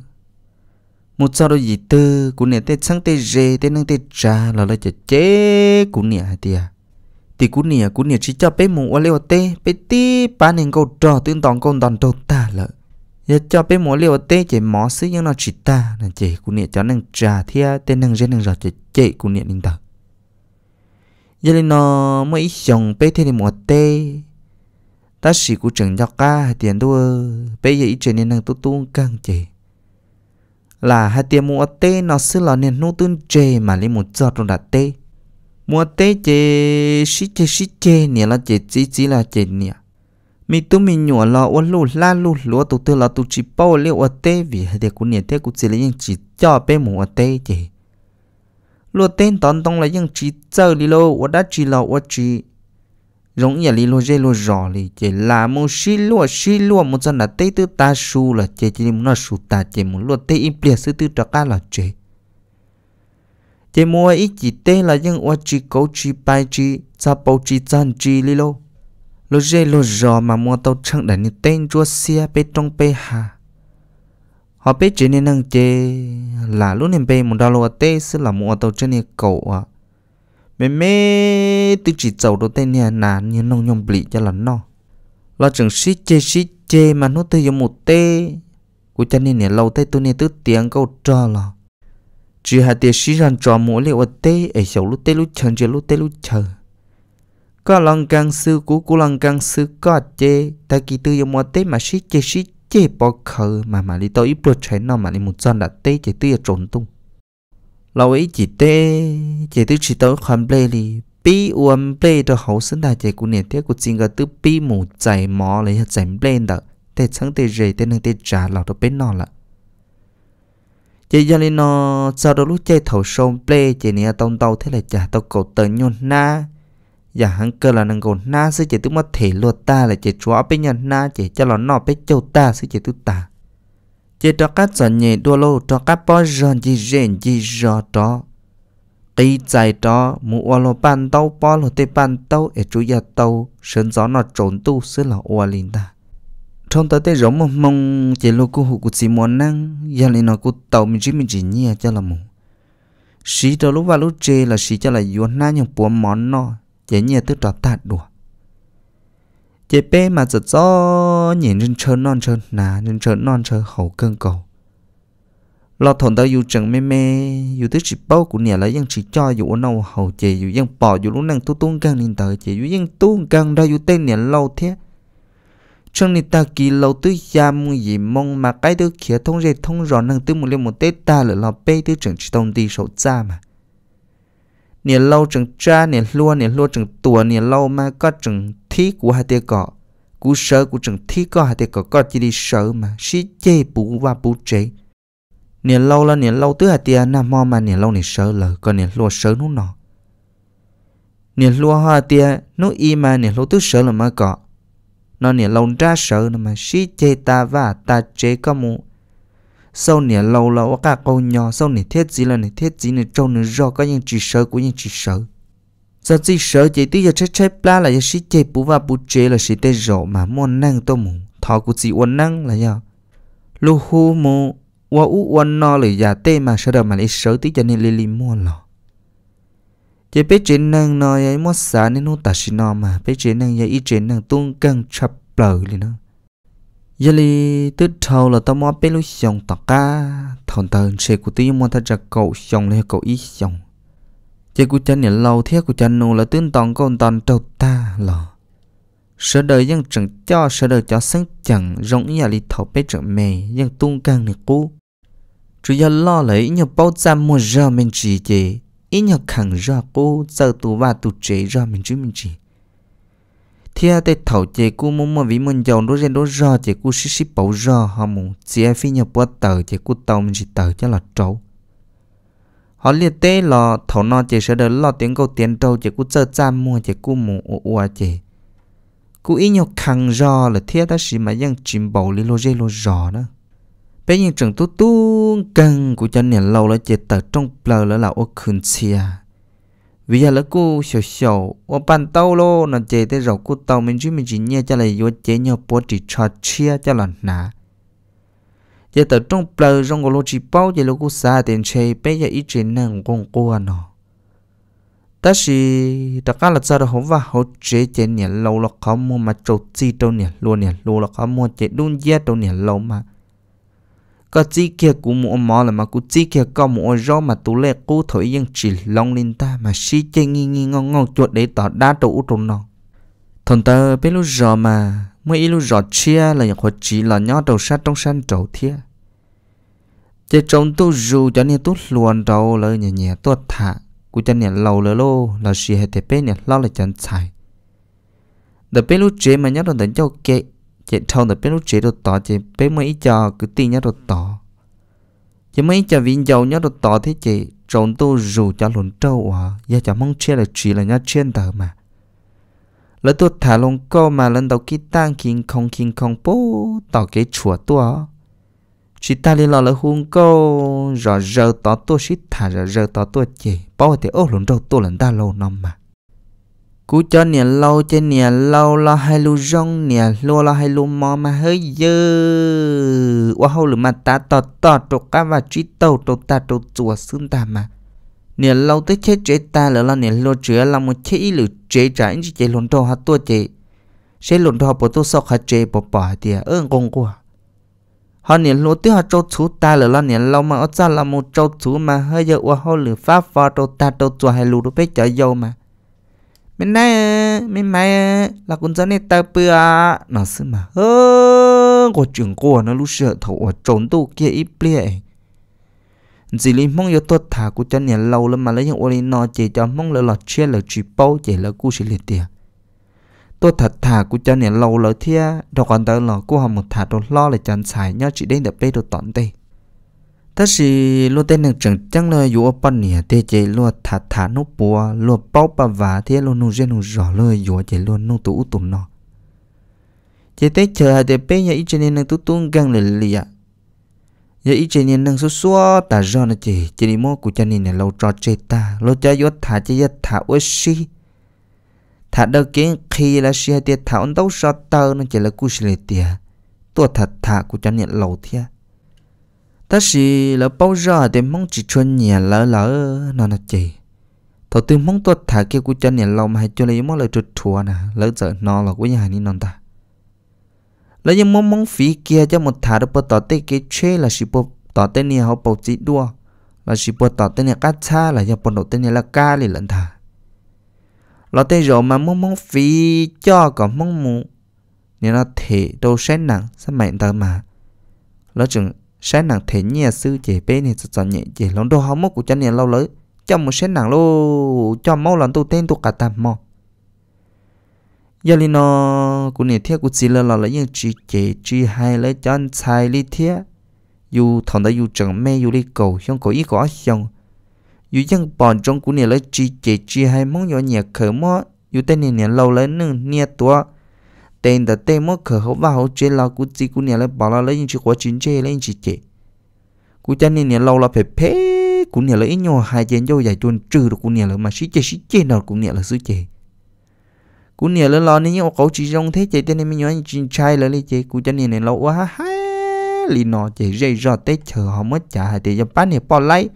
một sao đôi gì tư cú nhẹ tê sáng tê rê tê năng tê trà là lại chả chế cú nhẹ hay tiệt thì cú nhẹ cú nhẹ chỉ cho bé mù ở leo tê bé tí ba nên câu trò tương tòng câu đòn trâu ta lợn giờ cho bé mỏ liều tê chỉ mỏ xí nhưng nó chỉ ta là chỉ cụ niệm cho nàng trà thia tên nàng gen nàng rọt chỉ chỉ cụ niệm linh tờ giờ lên nó mới chồng bé thế thì mỏ tê ta chỉ cụ chừng cho ca tiền đua bé giờ ít chơi nên nàng tu tu căng chỉ là hai tiền mỏ tê nó xí là nên nô tuân chê mà lên một giọt rồi đặt tê mỏ tê chê xí chê xí chê nè là chê chỉ chỉ là chê nè mi tu mi nhỏ lo ô lu la lu lúa tu tư là tu chỉ bao liệu ở tê vì để cũng nhiệt thế cũng chỉ là những chỉ cho bé mù ở tê chỉ lu tên tòn tông là những chỉ chơi đi lo ở đã chỉ lo ở chỉ giống như lì lo dê lo rõ lì chỉ là mù xí lúa xí lúa một chân là tê tư ta su là chỉ chỉ muốn nó su ta chỉ muốn lu tê im bia sư tư cho cá là chỉ chỉ mua ít chỉ tê là những ở chỉ cấu chỉ bài chỉ sao bầu chỉ chân chỉ đi lo lo dê lo giò mà mua tàu chẳng đã như tên chua xia bê trong bê hà họ bê chế nên năng chế là lúc nên bê một đào lô tê sẽ là mua tàu chân này cậu à mẹ mẹ tự chỉ chậu đồ tên nhà nà như nông nhông bỉ cho là nó lo chừng xí chê xí chê mà nó tới giống một tê của chân này nè lâu tê tôi nè tức tiếng câu trò là chỉ hà tiệt xí rằng trò mỗi liệu tê ấy xấu lúc tê lúc chờ chờ lúc tê lúc chờ có lòng căng sư của của lòng căng sư có chê ta kỳ tư dùng một tế mà xí chê xí chê bỏ khờ mà mà lý tôi ít bột chảy nó mà đi một giòn đặt tê chê tư trốn tung lâu ấy chỉ tế chê tư chỉ tôi khoan play đi pi uom play đó hậu sinh đại chê của nền thế của chính cái tư pi mù chạy mò lấy hạt chạy play đó tê chẳng tê rề tê nâng tê trả lão đó bên nó là chị gia linh nó sau đó lúc chơi thầu sông play chị nia tông tàu thế là chả tàu cầu tờ nhon na giờ dạ, hắn cơ là nàng gồn na sư chỉ tu mất thể luật ta là chỉ chúa bên nhân na chỉ cho nó nọ bên châu ta sư chỉ tu ta chỉ cho các dần nhẹ đua lô cho các bó rần gì rèn gì rò đó kỳ chạy đó mũ ô lô bàn tàu bó lô tê bàn tàu ở chú gia tàu sơn gió nó trốn tu sư là ô linh ta trong tới tê giống mong mong chỉ lô cú hụ cú chỉ muốn năng giờ lên nó cú tàu mình chỉ mình chỉ nhia cho là mù sĩ đó lúc vào lúc chê là sĩ cho là yuan na nhung buồn món nó chế nhẹ tư trò tạt đùa chế bê mà giật gió nhìn trên trơn non trơn nà trên trơn non trơn hậu cơn cầu lo thổn tao dù chẳng mê mê dù tức chỉ bao của nhà là dân chỉ cho dù ôn nâu hậu chế dù dân bỏ dù lúc năng tu tuôn căng nên tờ chế dù dân tuôn căng đó dù tên nhà lâu thế trong này ta kỳ lâu tư gia mu gì mong mà cái thứ kia thông dây thông rõ năng tư một liên một tết ta lỡ lo bê tư chẳng chỉ tông đi sầu cha mà nè lâu chừng cha nè lua nè lua chừng tua nè lâu mà có chừng thí của hai tia cọ cú sợ của chừng thí có hai tia cọ có chỉ đi sợ mà xí chê bù và bù chế nè lâu là nè lâu tứ hai tia nam mò mà nè lâu nè sợ lờ còn nè lua sợ nó nọ nè lua hoa tia nó y mà nè lâu tứ sợ là mà cọ nó nè lâu ra sợ mà xí chê ta và ta chế có mu sau này lâu lâu các câu nhỏ sau này thiết gì là này thiết gì nè trâu nè rò có những chỉ sợ của những chỉ sợ giờ chỉ sợ chỉ tí giờ chết chết pla là giờ sĩ chế bù và bù chế là sĩ tê rộ mà muốn năng tôi mù thọ của chị uốn năng là giờ lu hu mù wa u uốn no là giờ tê mà sợ đâu mà lại sợ tí cho nên lili mua lò chỉ biết chuyện năng nói ấy mất xả nên nó ta sĩ nó mà biết chuyện năng giờ ý chuyện năng tung căng chập lờ liền nó giờ li tứ thâu là tao mua bé lúc xong tao ca thằng tần xe của tí mua thay ra cậu xong lên cậu ít xong chỉ của chân này lâu thế của chân nụ là tương toàn con toàn trâu ta lò sợ đời dân chẳng cho sợ đời cho sáng chẳng rộng nhà li thầu bé chẳng mè dân tung càng này cũ chủ giờ lo lấy nhiều bao giam mua ra mình chỉ chỉ ít nhiều khẳng ra cô giờ tù và tù chế ra mình chứ mình chỉ thế thì thầu chè cu muốn mua ví mình giàu đó riêng đó rò chè cu xí xí bầu rò họ mù chỉ phi nhập bữa tờ chè cu tàu mình chỉ tờ cho là trâu họ liệt tế là thầu nó chè sẽ được lo tiền câu tiền trâu chè cu chơi cha mua chè cu mù ua ua chè cu ý nhau khăng rò là thia ta xí mà dân chìm bầu li lô dê lô rò đó bây giờ trường tu tu cần của chân nền lâu là chè tờ trong bờ là là ô khẩn xia vì giờ là cô xổ xổ và bàn tàu lô nó chế tới rồi cô tàu mình chỉ mình chỉ nhớ cho lại vô chế nhau bố chỉ cho chia cho lần nà giờ tới trong bờ trong cái lô chỉ bao giờ lô cô xa tiền chơi bây giờ ít chuyện năng con cô à nó ta chỉ tất cả là sao đó không và họ chế chế nhẹ lâu là không mua mà trộn chi đâu nhẹ luôn nhẹ luôn là không mua chế đun giá đâu nhẹ lâu mà có chỉ kia của mùa mò là mà cũng chỉ kia có mùa gió mà tú lệ cú thổi dân chỉ long lên ta mà xí chê nghi nghi ngon ngon chuột để tỏ đá trụ trong nó thần ta biết lúc giờ mà mấy lúc giờ chia là những hoạt chỉ là nhó đầu sát trong sân trầu thia chỉ trong tu dù cho nên tu luồn đầu lời nhẹ nhẹ tu thả của cho nên lâu lỡ lô là xì hệ thế bên nhẹ lâu là chân xài đợt biết lúc chế mà nhớ đầu đánh cho kệ chị thâu được biết lúc chị được tỏ chị bé mấy cho cứ tin nhá được tỏ chị mấy cho viên dầu nhớ được tỏ thế chị trộn tu dù cho lùn trâu à giờ cho mong chia là chỉ là nhá chuyên tờ mà lỡ tôi thả lông co mà lần đầu kia tăng kinh không kinh không bố tỏ cái chùa tôi chị ta đi lo lỡ hung câu rõ rờ tỏ tôi xí thả rõ giờ tỏ tôi chị bao thì ô lùn trâu tôi lần ta lâu năm mà cú cho nè lâu cho nè lâu lo hai lu rong nè lua lo hai lu mò mà hơi dơ wa hâu lửa mà ta tọt to trục cá và truy tàu to ta to chùa xương ta mà nè lâu tới chết chế ta lỡ là nè lô chữa là một chế ý lửa chế trả anh chị chế lộn đồ hả tua chế chế lộn đồ bộ tôi sọc hả chế bỏ bỏ tìa ơn công quả họ nè lô tới họ trâu chú ta lỡ là nè lâu mà ở ra là một trâu chú mà hơi dơ wa hâu lửa pháp vào to ta to chùa hai lu đồ phải chở dâu mà mình nay mình mày là cũng dân này ta bừa, nó sư mà ơ của trưởng của nó lúc sợ thấu ở trốn tù kia ít bia chỉ lý mong yếu tốt thả của cho nhà lâu lắm mà lấy những ô lý nó chỉ cho mong là lọt chia là chỉ bao chỉ là cú chỉ liệt tiệt. tôi thật thả của cho nhà lâu lỡ thia đâu còn tới là của học một thả đồ lo là chẳng xài nhau chỉ đến để bê đồ tọn tây ta si lo tên nâng chẳng chẳng lo yu opan nè tê chế lo thả thả nó bùa lo bao bà vả thế lo nung riêng nung rõ lo yu chế lo nung tủ tụm nó chế tê chờ để bé nhà ít trên nâng tủ tung gang lì lì ạ giờ ít trên nâng số số ta rõ nó chế chế đi mô của chân nè lâu trò chế ta lo cha yu thả chế yu thả ua si thả đâu kiến khi là si hay tê thả ổn tấu sao tơ nó chế là cú si lì tìa tua thả thả của chân nè lâu thiệt ta chỉ lỡ bao giờ để mong chỉ cho nhẹ lỡ lỡ nó là chỉ thầu tư mong tôi thả kia của chân nhẹ lòng hay cho lấy mong lời trượt chùa nè lỡ giờ nó là của nhà ni non ta lỡ như mong mong phí kia cho một thả được bao tỏ tê cái chế là chỉ bao tỏ tê nhẹ họ bao chỉ đua là chỉ bao tỏ tê nhẹ cá cha là cho bao đầu tê nhẹ là cá lì lận thả lỡ tê rồi mà mong mong phí cho còn mong mù nên nó thể đâu sẽ nặng sẽ mạnh ta mà lỡ chừng sẽ nặng thế nhẹ sư chế bê này sẽ sợ nhẹ chế lòng đồ hóng mốc của chân nhà lâu lỡ cho một sáng nặng lô cho mau lần tu tên tu cả tạm mò giờ li nó của nè thiết của chị là là lấy những chị chế chị hai lấy chân sai li thiết dù thằng đã dù chẳng mê dù li cầu không có ý có không dù chẳng bọn trong của nè lấy chị chế chị hai mong nhỏ nhẹ khởi mò dù tên nè nè lâu lấy nương nhẹ tuổi tên đã tên mất khởi hậu vào hậu chế là cú chỉ cú nhà lại bảo là lấy những chiếc quá chín chế lấy những chiếc chế cú chân nên nhà lâu là phải phê cú nhà lấy nhau hai chén dâu dài chuồn trừ được cú nhà lấy mà xí chế xí chế nào cú nhà lấy xứ chế cú nhà lấy lo nên nhau cậu chỉ rong thế chế tên em nhớ anh chín trai là lấy chế cú chân nên này lâu quá hai lì nọ chế dây rò tết chờ họ mới trả hai tiền cho bán này bỏ lấy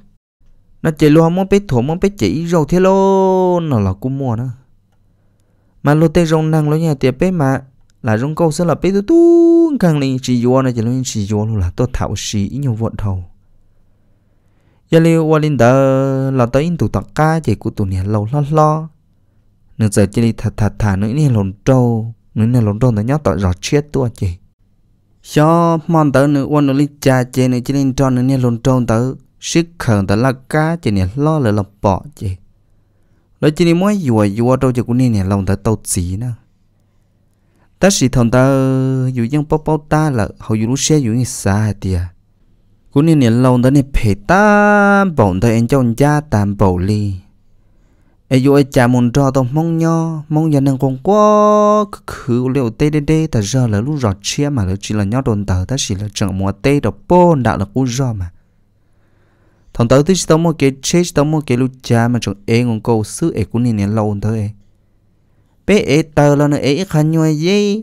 nó chế luôn muốn bé thổ muốn bé chỉ râu thế lô nó là cú mua đó mà lô tê rong năng lô nhà tiệp bé mà là rong câu sẽ là bé tu tu càng linh chỉ vô này chỉ linh chỉ vô là tôi thảo sĩ nhiều vợ thầu giờ liệu qua linh đờ là tới in tụ tạc ca chỉ của tụ này lâu lo lo nữa giờ chỉ đi thật thật thả nữa này lồn trâu nữa này lồn trâu nó nhóc tọt giọt chết tua chỉ cho mòn tớ nữa quan nữa linh cha chỉ này chỉ linh cho nữa này lồn trâu tớ sức khẩn tớ là cá chỉ này lo là lọc bỏ chỉ rồi chỉ đi mỗi vừa vừa trâu chỉ của này này lòng tới tàu xí nữa ta chỉ thằng ta dù dân bao bao ta là hầu dù lúc xe dù như xa tìa cú nên nên lâu đó nè, phải ta bọn ta em trong gia tạm bầu ly ai dù ai chả muốn cho tao mong nhau, mong giờ nàng còn quá cứ liệu tê tê tê, ta giờ là lúc rọt chia mà là chỉ là nhó đồn tờ ta chỉ là chẳng mùa tê đọc bôn đạo là cú rò mà thằng tớ tí tao một cái chết tao một cái lúc cha mà chẳng ê ngon cầu sư ê cú nên nên lâu thôi bé ấy tờ là nó ấy khăn nhuê gì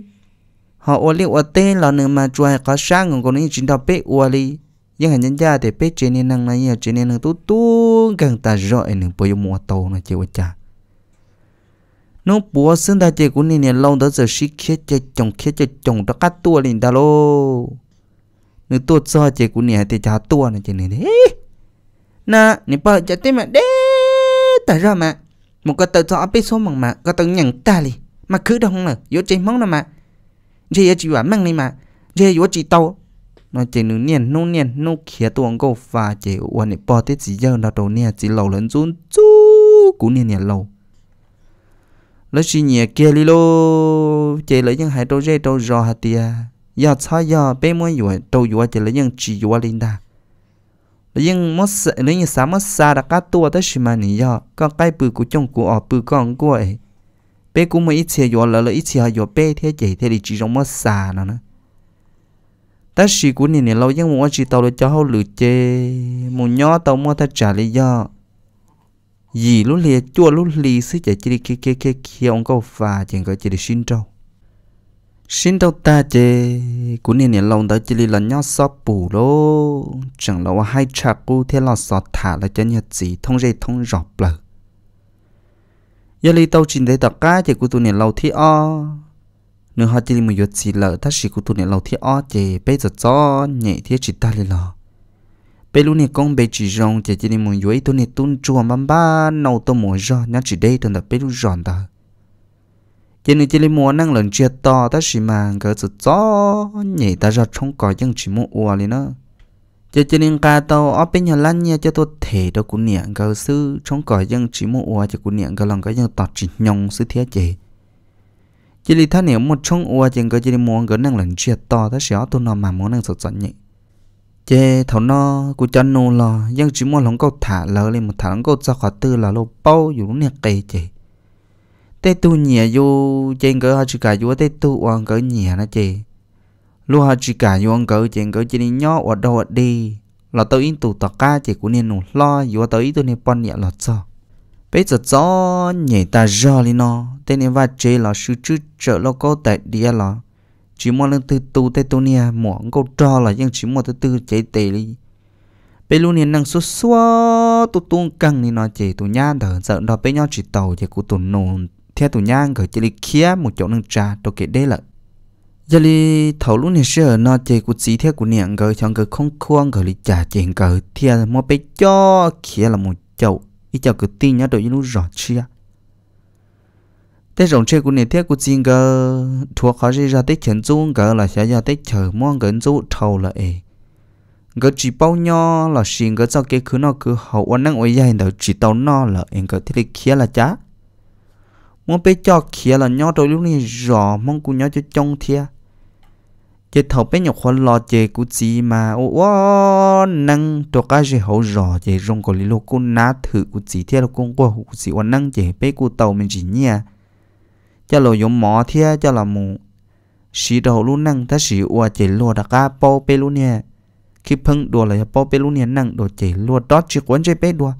họ ô liu ô tê là nó mà chua có sáng còn còn những chuyện đạo bé ô li nhưng hành nhân gia thì bé trên nên năng này trên nên năng tu tu càng ta rồi nên bây giờ mua tàu nó chịu cha nó bùa xứng ta chỉ cũng nên lâu đó giờ xí khía chơi chồng khía chơi chồng đó cắt tua liền ta lô nó tua cho chỉ cũng nên thì chả tua này chỉ nên thế na nè bà chả thế mà đế ta ra mà một cái tờ thọ bê số mong mà có tờ nhận ta li mà cứ đông là yếu chế mong là mà chế yếu chỉ bảo mang đi mà chế yếu chỉ tàu nói chỉ nửa niên nô niên nô khía tuồng câu và chế uốn này bỏ tết gì giờ nó đầu niên chỉ lâu lớn run chú cú niên niên lâu lấy suy nhẹ kia li lô chế lấy những hai đầu rễ đầu rò hạt tia giờ sao giờ bé mua yếu đầu yếu chế lấy những chỉ yếu linh đà nhưng mất sợ nếu như mất xa đã cắt tua tới xí mà con cái bự của chồng của ở bự con của bé cũng mới ít xe lỡ lỡ ít xe bé thế chỉ thì chỉ trong mất xa nữa nè ta của nỉ nỉ lâu nhưng muốn chỉ tàu được cho hậu lử chê muốn nhó tàu mua ta trả lý do gì lúc lìa chua lúc lì xí chạy chỉ đi kia kia kia kia ông câu phà chẳng có chỉ đi xin trâu xin đâu ta chê cũng nên nè lòng tới chỉ là nhau sọ bù lô chẳng là hai cha cô thế là sọ thả là cho nhật gì thông dây thông rọp lờ giờ li tàu trình thấy tập cá thì của tu nè lâu thi o nửa họ chỉ một nhật gì lờ, ta chỉ của tu nè lâu thi o chê bây giờ cho nhẹ thế chỉ ta li lò bây lúc nè con bây chỉ rong chê chỉ một nhật tôi nè tuôn chùa băm ba nấu tôi mồi rò nhá chỉ đây tôi là bây lúc ròn ta chỉ nên chỉ lấy mua năng lượng chia to ta chỉ mà cái sự gió nhảy ta ra trong cõi nhưng chỉ mua ua lên nó giờ chỉ nên cả tàu ở bên nhà lan nha cho tôi thể đâu cũng niệm cái sự trong cỏ nhưng chỉ mua ua cho cũng niệm cái lòng cái nhưng tọt chỉ nhong sự thiết chế chỉ lấy thằng niệm một trong ua chừng cái chỉ nên mua cái năng lượng chia to ta chỉ ở tôi nó mà muốn năng sự gió nhảy chế thấu nó cũng chân nô lo nhưng chỉ mua lòng câu thả lỡ lên một thằng câu cho khó tư là lô bao dù nó cây chế tê tu nhẹ vô trên cỡ hai chục cả vô tê tu oan cỡ nhẹ nó chê lúc hai chục cả vô cỡ trên cỡ trên nhỏ ở đâu ở đi là tôi in tu tọt ca chỉ cũng nên nụ lo vô tới tu nên pon nhẹ là cho bây giờ cho nhẹ ta gió lên nó tê nên va chê là sư chú trợ lo có tại địa là chỉ muốn lên từ tu tê tu nè muốn câu trò là nhưng chỉ muốn từ từ chạy tệ đi bây lúc này năng số số tu tu căng thì nó chỉ tu nhá thở sợ đó bây nhau chỉ tàu chỉ cũng tu nôn theo tụ nhang gửi chỉ lì kia một chỗ nâng trà tôi kể đây là giờ lì thầu lúc này sẽ nó chơi của chỉ theo của niệm gửi chọn gửi không khuôn gửi lì trà chuyện gửi theo mua bé cho kia là một chậu ít chậu cứ tin nhá đội lúc rõ chia thế rồng chơi của niệm theo của chỉ gửi thuộc khó gì ra tết chén du gửi là sẽ ra tết chờ mua gửi du thầu là ấy gỡ chỉ bao nho là xin gỡ cho cái cứ nó cứ hậu ăn năng ôi dài đầu chỉ tàu nó là em gỡ thế kia là chá muốn bé cho kia là nhau rồi lúc này rõ mong cú nhau cho trông thia chế thầu bé nhọc khoan lo chế cú gì mà ô ô năng cho cá chế hậu rõ chế rong có lý lô cú ná thử cú gì thia là con qua cú gì quan năng chế bé cú tàu mình chỉ nhia cho lo giống mỏ thia cho là mù sĩ đầu luôn năng ta sĩ ua chế lo đặc cá bao bé luôn nè khi phăng đùa là bao bé luôn nè năng đồ chế lo đó chỉ quấn chế bé đùa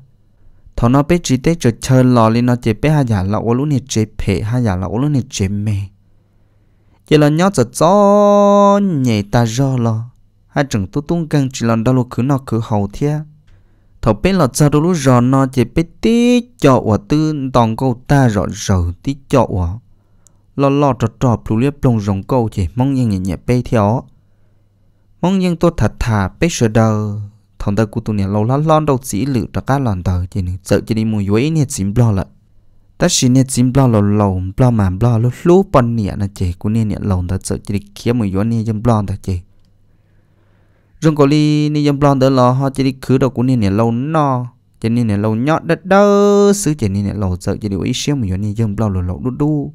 thọ nó bé chỉ tết cho chờ lò lên nó chế bé hai giả là ô lũ này chế phê hai giả là ô lũ này chế mê giờ là nhớ cho cho nhảy ta do lò hai chừng tu tung căng chỉ là đau lũ cứ nó cứ hầu thia thọ bé là cho đôi lũ rò nó chế bé tí cho ở tư tòng câu ta rõ rõ tí cho ở lò lò trò trò phụ liếp lông rồng câu chỉ mong nhẹ nhẹ bé theo mong nhẹ tôi thật thà bé sửa đời thằng ta cụ tu nè lâu lắm lon đầu chỉ lử ra cá lon tờ chỉ nè sợ chỉ đi mua yến nè chìm blo lại ta chỉ nè chìm blo lâu lâu blo mà blo lúc lúc bận nè là chỉ cụ nè nè lâu ta sợ chỉ đi kia mua yến nè chìm blo ta chỉ rừng cổ li nè chìm blo đó là họ chỉ đi khứ đầu cụ nè nè lâu no chỉ nè nè lâu nhọt đất đó xứ chỉ nè nè lâu sợ chỉ đi yếu xíu mua yến nè chìm blo lâu lâu đu đu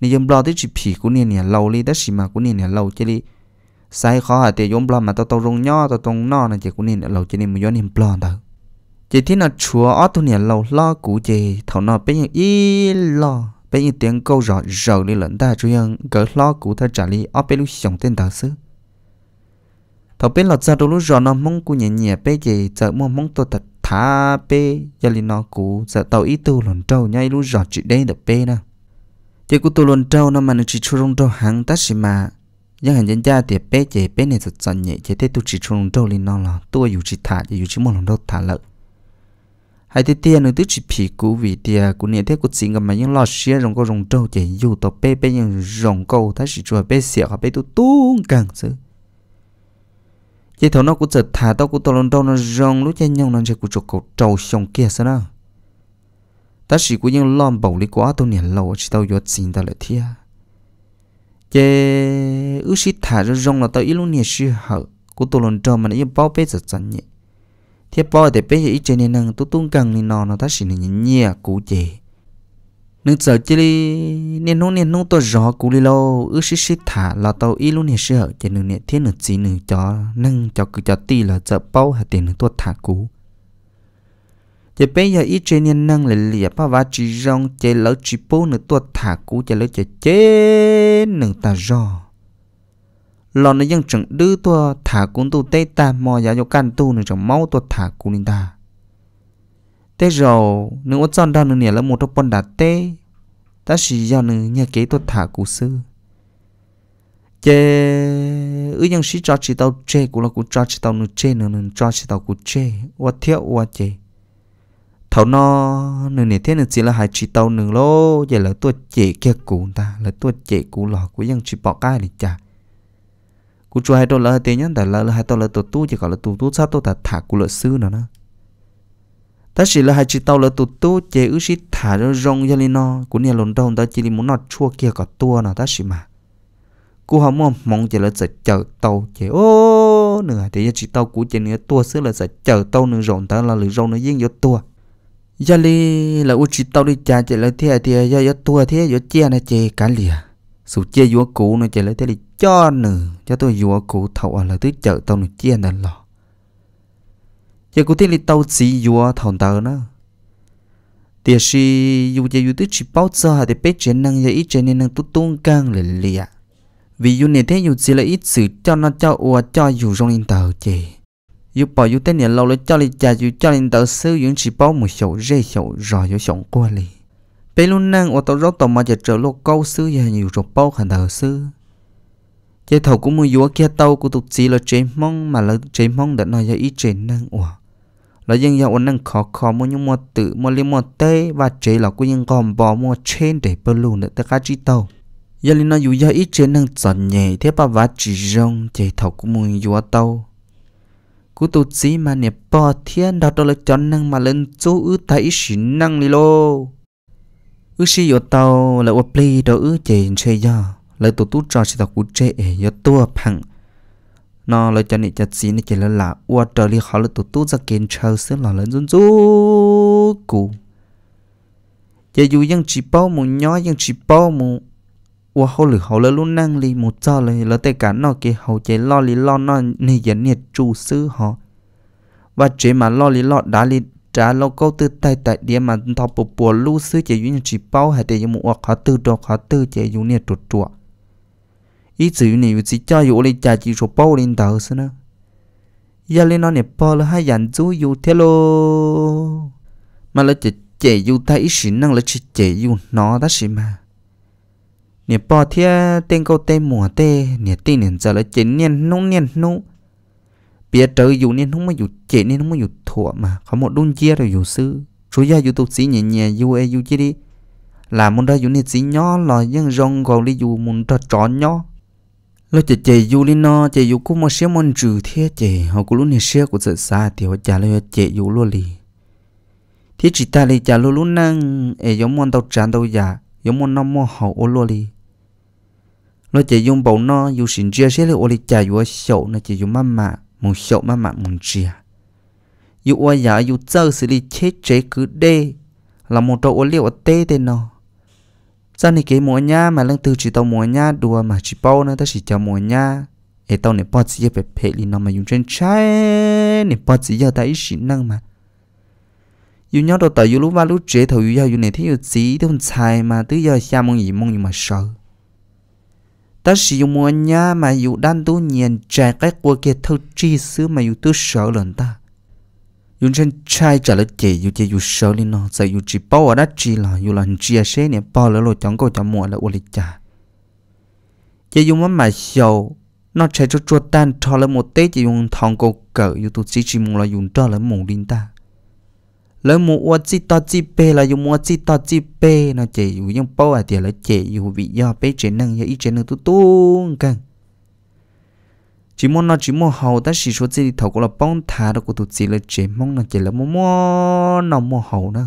nè chìm blo tới chỉ phì cụ nè nè lâu li ta chỉ mà cụ nè nè lâu chỉ đi sai khó à thì yếm blon mà tao tao rung nhó tao tông nọ này chỉ cũng nên lâu chỉ nên mua yếm blon thôi chỉ thế nào chúa ở tu nè lâu lo cũ chỉ thầu nó bây giờ ít lo bây giờ tiếng câu rõ rõ đi lẫn ta chú yên cỡ lo cũ ta trả lý ở bên lúc sống tên ta xứ thầu bên lọt ra đôi lúc rõ nó mong cũ nhẹ nhẹ bây giờ giờ mua mong tôi thật thả bê gia lý nó cũ giờ tàu ít tu lần trâu nhai lúc rõ chỉ đây được bê nè chỉ cũ tu lần trâu nó mà nó chỉ chú rong trâu hàng ta xí mà ยังเห็นจ้าเตี๋ยเป๊ะเจ๋เป๊ะเนี่ยสุดสันเนี่ยเจ๋เต้ตุจิชงโตลินนอละตัวอยู่จิตถาจะอยู่จิมองหลังโตถาละไอ้เตี้ยนึงตุจิผีกูวีเตียกูเนี่ยเต้กูสิงกับมันยังรอเชียรงก็รงโตเจ๋อยู่ตัวเป๊ะเป๊ะยังรงก็ถ้าสิจัวเป๊ะเสียกับเป๊ะตุตุ้งกังซื้อเจ๋เท่านั้นกูจะถาตัวกูตัวลงโตนั่นรงรู้ใจยองนั่นเจ๋กูจะกูโตชงเกียซะนะแต่สิกูยังล้อมบ่าวลิกว่าตัวเนี่ยเราจะต้องยอดสิงตลอดเที่ย chế ước sĩ thả ra rong là tao ít lúc nhẹ sư hở của tôi lần trâu mà nó bao bê giật chân nhẹ thế bao để bê ít chế nên năng tôi tung cần nên nó nó ta xịn nhẹ nhẹ cũ chế nên giờ chỉ đi nên nông nên nông tôi rõ cũ đi lâu ước sĩ sĩ thả là tao ít lúc nhẹ sư hở chế nên nhẹ thế nữa chỉ nữa cho năng cho cứ cho tì là sợ bao hạt tiền nữa tôi thả cũ chỉ bây giờ ít trên nhân năng là lìa pa vá chỉ rong chơi lỡ chỉ bố nửa tua thả cú chơi lỡ chơi chế nửa ta rò lò nó dân chẳng đưa tua thả cú tu tê ta mò giá cho can tu nửa chẳng máu tua thả cú nên ta tê rò nửa ốt chọn đau nửa nè lỡ một trong bọn đá tê ta chỉ giao nửa nhà kế tua thả cú sư chế ư dân sĩ cho chỉ tao chế cú là cú cho chỉ tao nửa chế nửa nửa cho chỉ tao cú chế oa thiếu oa chế thảo nó nửa nửa thế nửa chỉ là hai chị tàu nửa lô vậy là tôi chị kia cũ ta là tôi chị cũ lò, của dân chị bỏ cái đi chả cú chua hai tàu là tiền nhân ta là hai tàu là tàu tu chỉ gọi là tàu tu sao tôi thả thả cú lợi sư nữa nữa ta chỉ là hai chị tàu là tàu tu chị ước chỉ thả cho rong cho lên nó cú nhà lồn đông ta chỉ đi muốn nó chua kia có tua nữa ta chỉ mà cú họ mong mong chỉ là sẽ chờ tàu chị ô nữa thì chị tàu cú chị nửa tua sư là sẽ chờ tàu nửa rộng ta là lửa rộng nó riêng vô tua giờ li là u chỉ tao đi chả chạy là thế thì giờ giờ tua thế giờ chia này chạy cả lìa số chia vua cũ nó chạy là thế thì cho nữa cho tôi vua cũ thầu à, là tới chợ tao nó chia này lo giờ cụ thế thì tao chỉ vua thầu tao nữa thì si dù giờ dù tới chỉ bao giờ hả thì bé trẻ năng giờ ít trẻ nên năng tu tung căng lên lìa vì dù này thế dù chỉ là ít sự cho nó cho ua cho dù trong in tờ chạy yêu bỏ yêu tên lâu lâu cho li cha yêu cho li đỡ sư yến chỉ bao một sầu rê sầu rồi yêu sống qua li bây lúc nang ô tô rót tàu mà giờ trở lô câu sư và nhiều rồi bao khả đỡ sư chế thầu cũng mua yêu kia tàu của tụt gì là chế mong mà là chế mong đã nói ra ý chế nang ủa là dân giàu nâng khó khó mua những mua tự mua liên mua tê và chế là của những gom bò mua trên để bơ lù nữa tất cả chi tàu giờ linh nó dù giờ ít chế nâng chọn nhẹ thế bà vá chỉ rong chế thầu cũng mua yêu tàu cú tụt gì mà nè bò thiên đó đó là cho năng mà lên chú ư thấy xí năng đi lô ư xí yo tàu là ô pli đó ư chè chơi yo là tụt tụt trò xí tàu cú chè yo tua phẳng nó là cho nè chặt xí nè chè là là ô trò đi khó là tụt tụt ra kiến chơi xí là lên run rú cú giờ dù ยัง chỉ bao mù nhó ยัง chỉ bao mù năng một giờ rồi là tất cả nó cái hậu chế lo lý lo nó này dẫn nhiệt chủ sư họ và chế mà lo lý lo đã lý trả lo câu từ tay tại địa mà thọ bộ bộ lưu sư chế dụ chỉ bao hay để dùng một khó tư đồ khó tư chế dụ nhiệt chuột chuột ý chữ dụng này chỉ cho dụ lý trả chỉ số bao lên đầu sư nữa giờ lên nó nè bao là hai dàn chú dụ thế lô mà là chế chế dụ thấy ý năng là chế chế dụ nó đó xí mà nè bỏ thia tên câu tên mùa tê nè tin nè giờ là chín nè nung nè nung bia trời dù nè không mà dù chế nè không mà dù thua mà có một đun chia rồi dù sư chú gia dù tục sĩ nhẹ nhẹ dù e dù chi đi là muốn ra dù nè sĩ nhỏ là dân rong gò đi dù muốn ra trò nhỏ lo chế chế dù đi nó chế dù cũng mà xé mòn trừ thế chế họ cũng luôn nè xé của sợ xa thì họ trả lời chế dù luôn lì thế chỉ ta lì trả luôn luôn năng e giống mòn tàu tràn tàu giả giống mòn năm mò hậu ô luôn lì nó chỉ dùng bầu nó dùng sinh chia sẽ lấy ô li chả dùng sầu nó chỉ dùng mama muốn sầu mama mùng chia dùng ô giả dùng tơ xử lý chết chế cứ đê là một trâu ô liu tê tê nó ra này cái mùa nha mà lần từ chỉ tao mùa nha đùa mà chỉ bao nó ta chỉ cho mùa nha ấy tao này bắt gì về phe li nó mà dùng trên trái này bắt gì giờ ta ít xin năng mà dù nhau đầu tàu dù lúc va lúc chế thầu dù nhau dù này thấy dù gì thì không mà tới giờ xa mong gì mong gì mà sợ ta sử dụng mua nhà mà dù đan tu nhiên trái cái qua kia thâu tri xứ mà dù tôi sợ lần ta dùng chân trai trả lời chị dù chị dù sợ lên nó sợ dù chỉ bao ở đó chỉ là dù là chị à xe này bao lỡ lo chọn câu chọn mua là ô lịch trả chị dùng mà mà sầu nó chạy cho chua tan thọ là một tết chị dùng thòng câu cỡ dù tôi chỉ chỉ mua là dùng cho là mù linh ta lỡ mua ô chi to chi bê là dùng mua chi to chi bê nó chỉ dùng những bao à thì là chỉ dùng vị do bê chế năng giờ ít chế năng tu tu càng chỉ muốn nó chỉ muốn hậu ta chỉ số chỉ thầu là bông thả đó của tụi chỉ là chế mong nó chỉ là mua mua nó mua hậu nữa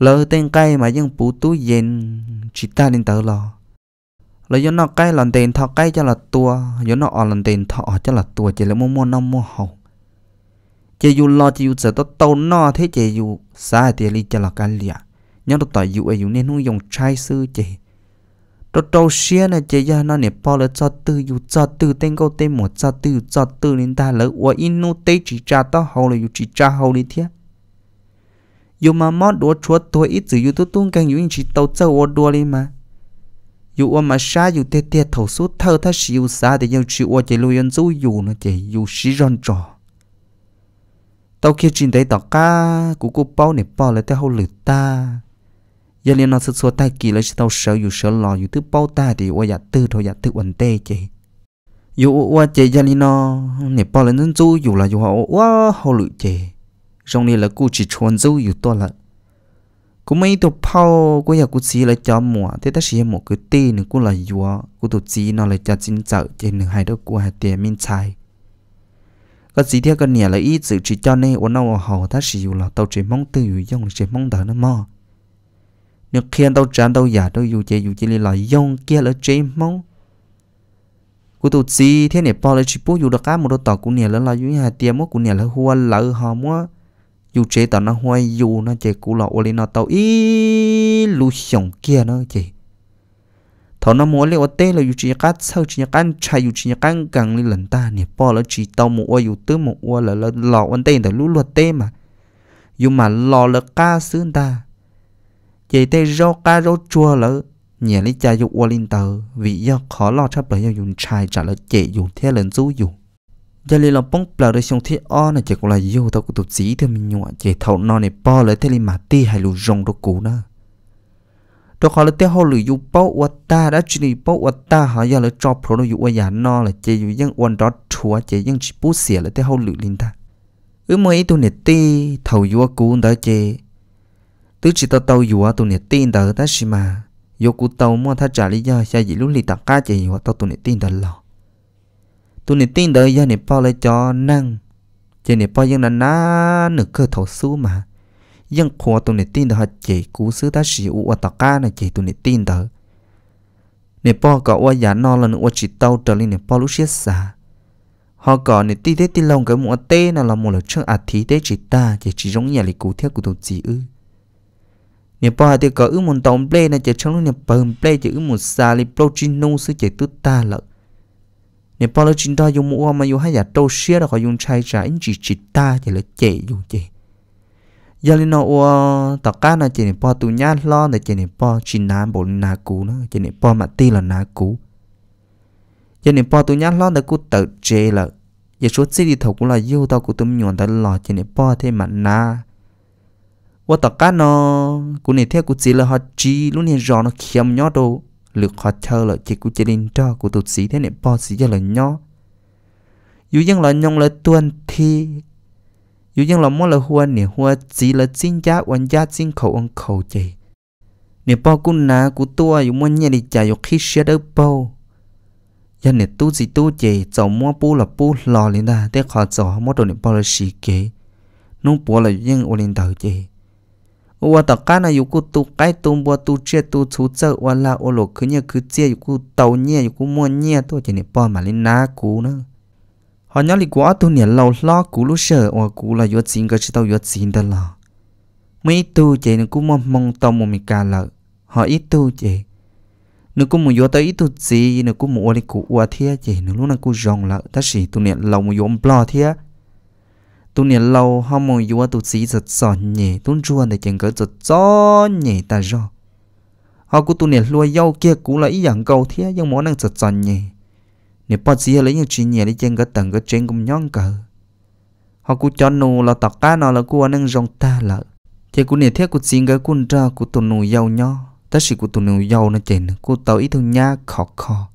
lỡ tên cây mà dân bù tú yên chỉ ta lên tờ lò lỡ do nó cây lần tiền thọ cây cho là tua do nó ở lần tiền thọ cho là tua chỉ là mua mua nó mua hậu chỉ dù lo chỉ dù sợ tao tao no thế chỉ dù xa thì li chả là cái à? nhưng tao tại dù ấy dù nên không dùng trái sư chỉ tao tao xia này chỉ ra nó nè bao lỡ cho tư dù cho tư tên câu tên một cho tư cho tư nên ta lỡ và inu tê chỉ cha tao hầu là dù chỉ cha hầu đi thế dù mà mất đùa chúa tôi ít dù dù tôi tung càng dù chỉ tao chơi ô đùa đi mà dù ô mà xa dù tê tê thầu suốt thơ thà xì dù xa thì dù chỉ ô chỉ lưu yên dù dù nó chỉ dù xí ròn trò tao kia chín đấy tao cá cú cú bao nè bao lại tao hậu lử ta giờ liền nó sụt sụt tay kỳ lấy tao sợ dù sợ lo, dù thứ bao ta thì qua giả dạ tư thôi giả dạ tư ổn tê chị dù qua chị giờ liền nó nè bao lên dân du dù là dù họ quá hậu lử chị trong này là cú chỉ chuồn du dù to dạ là cú mấy tụ bao, cú nhà cú chỉ lại cho mùa thế ta xí mùa cái tê nữa cú là dù cú tổ chỉ nó lại cho chín chợ trên hai đó cú hai tiền minh chay. ก็สีเดียก็เนี่ยเลยอีสื่อจีจอนเนี่ยวันนั้นเขาถ้าสิอยู่เราตัวจีมองตื่นอยู่ยองจีมองเดินนั่นมั่งเนี่ยเขียนตัวจานตัวหยาตัวอยู่เจอยู่เจเลยเรายองเกี้ยเลยจีมองกูตัวสีเที่ยเนี่ยพอเลยจีปุ๊อยู่ดอกก้ามุดต่อกูเนี่ยแล้วเราอยู่หาเตียมั่วกูเนี่ยแล้วหัวเลอหอมั่วอยู่เจตอนนั้นหัวอยู่นั่นเจกูเราโอลินเอาตัวอีลูชงเกี้ยนั่นเจ thọ nó mua lệ ở tê là dù chỉ cắt sau chỉ cắt chai dù chỉ cắt gần lên lần ta nè bỏ là chỉ tàu một ô dù tứ một ô là là lò ăn tê là lú luật tê mà dù mà lò là ca xứ ta vậy tê rau ca rau chua là nhà lấy cha dù ô linh tờ vì do khó lo chấp lấy là dùng chai trả lời chạy dùng thế lần chú dùng giờ lấy lòng bông bờ đời sông thiết o là chỉ còn là yêu tao của tổ dí thì mình nhọ chạy thầu non này bỏ lấy thế lên mà ti hay lù rong đó cũ nữa tôi khó lấy tiếc hồ lử dụ bao và ta đã chỉ lử bao và ta họ giờ lấy cho pro nó dụ và giả nó là chỉ dụ những quan đó chúa chỉ những chỉ bút xỉa là tiếc hồ lử linh ta ứ mấy tôi nè ti thầu dụ cú đó chỉ tứ chỉ tao tao dụ tu nè tin đó ta xí mà dụ cú tao mua thà trả lý do sao gì lúc lì tặng cá chỉ dụ tao tu nè tin đó lò tu nè tin đó giờ nè bao lấy cho năng chỉ nè bao những là ná nửa cơ thầu xu mà ยังขวตุนตีนเดอเจกูซื้อตาสีอุอตกานะเจตุนตีนเดอเนปอก็ว่าอย่านอนละนอวจิตเตาเตลิเนปอลุเชียสาฮอก่อนเนตีเตติลงกับมัวเตนะละมัวละเชิงอาทิเตจิตตาเจจิจงยาลิกูเทียกูตุจีอือเนปอติก็อือมุนตอมเปลนะเจชงลุเนเปิมเปลเจอือมุซาลิโปรจินูซื้อเจตุตาละเนปอลจินดอยูมัวมาอยู่ให้อย่าโตเชียแล้วก็ยุงชายจ่าอินจิจิตตาเจละเจอยู่เจ lên yalino o taka na chỉ po tu nhát lo để chỉ po chín ná bổn ná cú nó chỉ po mà ti là ná cú nên po tu nhát lo để cú tự chế là giờ số chi đi thầu cũng là yêu tao cú tụm nhọn đã lo chỉ po thế mà ná và tất cả nó cú này theo cú chỉ là họ chỉ luôn này rõ nó khiêm nhỏ đồ lực họ chơi là chỉ cú chỉ nên cho cú tụt xí thế nên po xí giờ là nhỏ, dù dân là nhông là tuân thi dù nhưng là mua là hua nè hua chỉ là chính giá quan giá chính khẩu ăn khẩu chị nè bao cũng nà của tua dù mua nhẹ đi chả, dù khi xe đỡ bao giờ nè tu gì tu chị cháu mua bu là bu lò lên ta để khó cháu mua đồ nè bao là xì kế nung bùa là nhưng ôn lên đầu chị ủa tao cá này dù cô tu cái tu bùa tu chia tu chú chợ ủa là ủa lộc cứ nhẹ cứ chia dù cô tàu nhẹ dù cô mua nhẹ tôi chỉ nè bao mà lên ná cú nữa họ nhớ lịch quá tu niệm lâu lo cú lúc sợ hoặc cú là yuất xin cái tao yuất xin đó là mấy tu chị nó cũng mong mong tao một mình cả lợ họ ít tu chị nó cũng muốn vô tới ít tu gì nó cũng muốn lịch cú qua thế chị nó lúc nào cú rong lợ ta chỉ tu niệm lâu một yuất lo thế tu niệm lâu họ muốn vô tu gì rất sòn nhẹ tu chuan để chừng cái rất sòn nhẹ ta rồi họ cú tu niệm lua dâu kia cú là ý dạng cầu thế nhưng món năng rất sòn nhẹ nếu bắt gì lấy những chuyện gì để chân cái tầng cái chuyện cũng nhon cờ họ cứ cho nô là tạc cá nó là cứ anh ăn rong ta lợ thì cứ nè thế cứ xin cái quân ra cứ tụi nô giàu nhó tất sự cứ tụi nô giàu nó chèn cứ tàu ít thằng nhá khó khó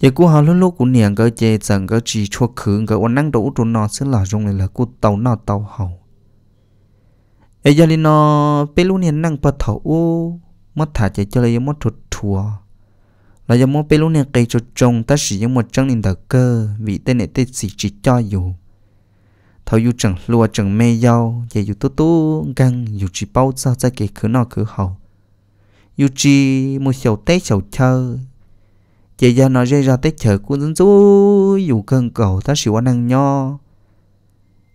thì cứ họ lúc lúc cứ nè cái chè chẳng cái chỉ chua khử cái anh ăn đủ tụi nọ sẽ là rong này là cứ tàu nọ tàu hậu ấy giờ nó bên lúc nè năng bắt thầu mất thả chạy cho lấy mất chuột chua là do muốn bê lúc này cây cho trồng ta sử dụng một trăng nên đỡ cơ vì tên này tên gì chỉ cho dù thầu dù chẳng lùa chẳng mê giàu dạy dù tu tu găng dù chỉ bao sao ra kể cứ nọ cứ hậu dù chỉ một sầu tết sầu chơi dạy ra nó dây ra tết chờ cũng dân dú dù cần cầu ta sử quan năng nho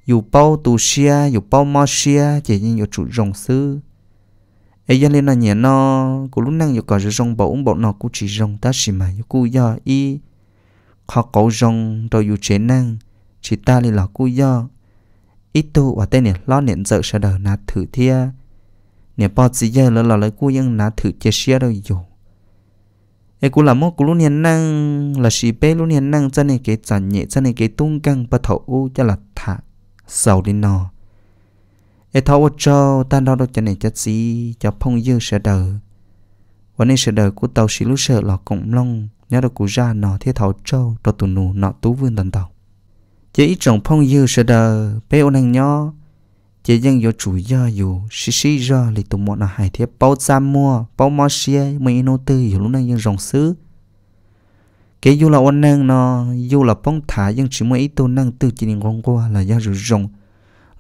dù bao tù xia dù bao mò xia dạy như chủ rồng sư ấy giờ lên là nhẹ nó cô lúc năng yêu cầu rong bảo ông bảo nó cô chỉ rong ta xí mà yêu cô giờ y họ cầu rong rồi yêu chế năng chỉ ta lên là cô giờ ít tu và tên này lo nện giờ sẽ đỡ nát thử thia nè bao gì giờ lỡ là lấy nát thử chế xia đâu yêu ấy cô làm mốt cô lúc nhiên năng là xí bé lúc nhiên năng cho nên cái chân nhẹ cho nên cái tung căng bắt thầu cho là thả sầu đi nó ai thâu cho ta đó đâu cho này chết gì cho phong dương sợ đời và nên sợ đời của tàu xí lú sợ lọ cũng long nhớ được của ra nó thế thâu châu cho tù nụ nọ tú vương tần tàu chỉ ít trồng phong dương sợ đời bé ôn anh nhó chỉ dân do chủ do dù xí xí do lì tụ một nọ hải thế bao xa mua bao mua xe mấy nô tư dù lúc này dân rồng xứ cái dù là ôn năng nó dù là phong thả dân chỉ mới ít tù năng tư chỉ nên con qua là do rủ rồng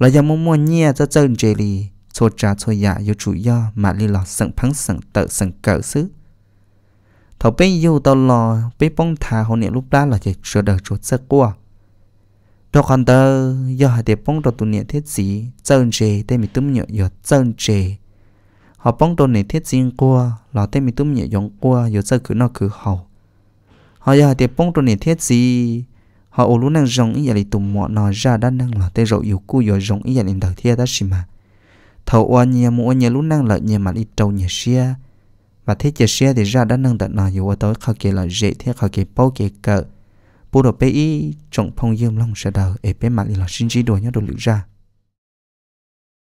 là do mong muốn nhia cho chân chế lì cho cha cho dạ yêu chủ do mà lì lò sẵn phẳng sẵn tự sẵn cỡ xứ thầu bé yêu tao lò bé bông thà hồn niệm lúc đó là chỉ sửa đời chuột sơ qua đó còn tớ do hai tiệp bông đầu tụ niệm thiết gì chân chế tên mình tụm nhựa do chân chế họ bông đầu niệm thiết gì qua là tên mình tụm nhựa giống qua do sơ cứ nó cứ hậu họ do hai tiệp bông đầu niệm thiết gì họ ô lú năng rong ý vậy tụm mọ nọ ra đã năng là tê rậu yêu cu rồi rong ý vậy đầu thiên đã xí mà thầu oa nhia mua nhia lú năng lợi nhia mà đi trâu nhia xe và thế chia xe thì ra đã năng tận nọ yêu tối khao kia là dễ thế khao kia bao kia cỡ bù đồ bê ý trọng phong dương long sẽ đầu ép bê mà đi là sinh chi đồ nhớ đồ lựa ra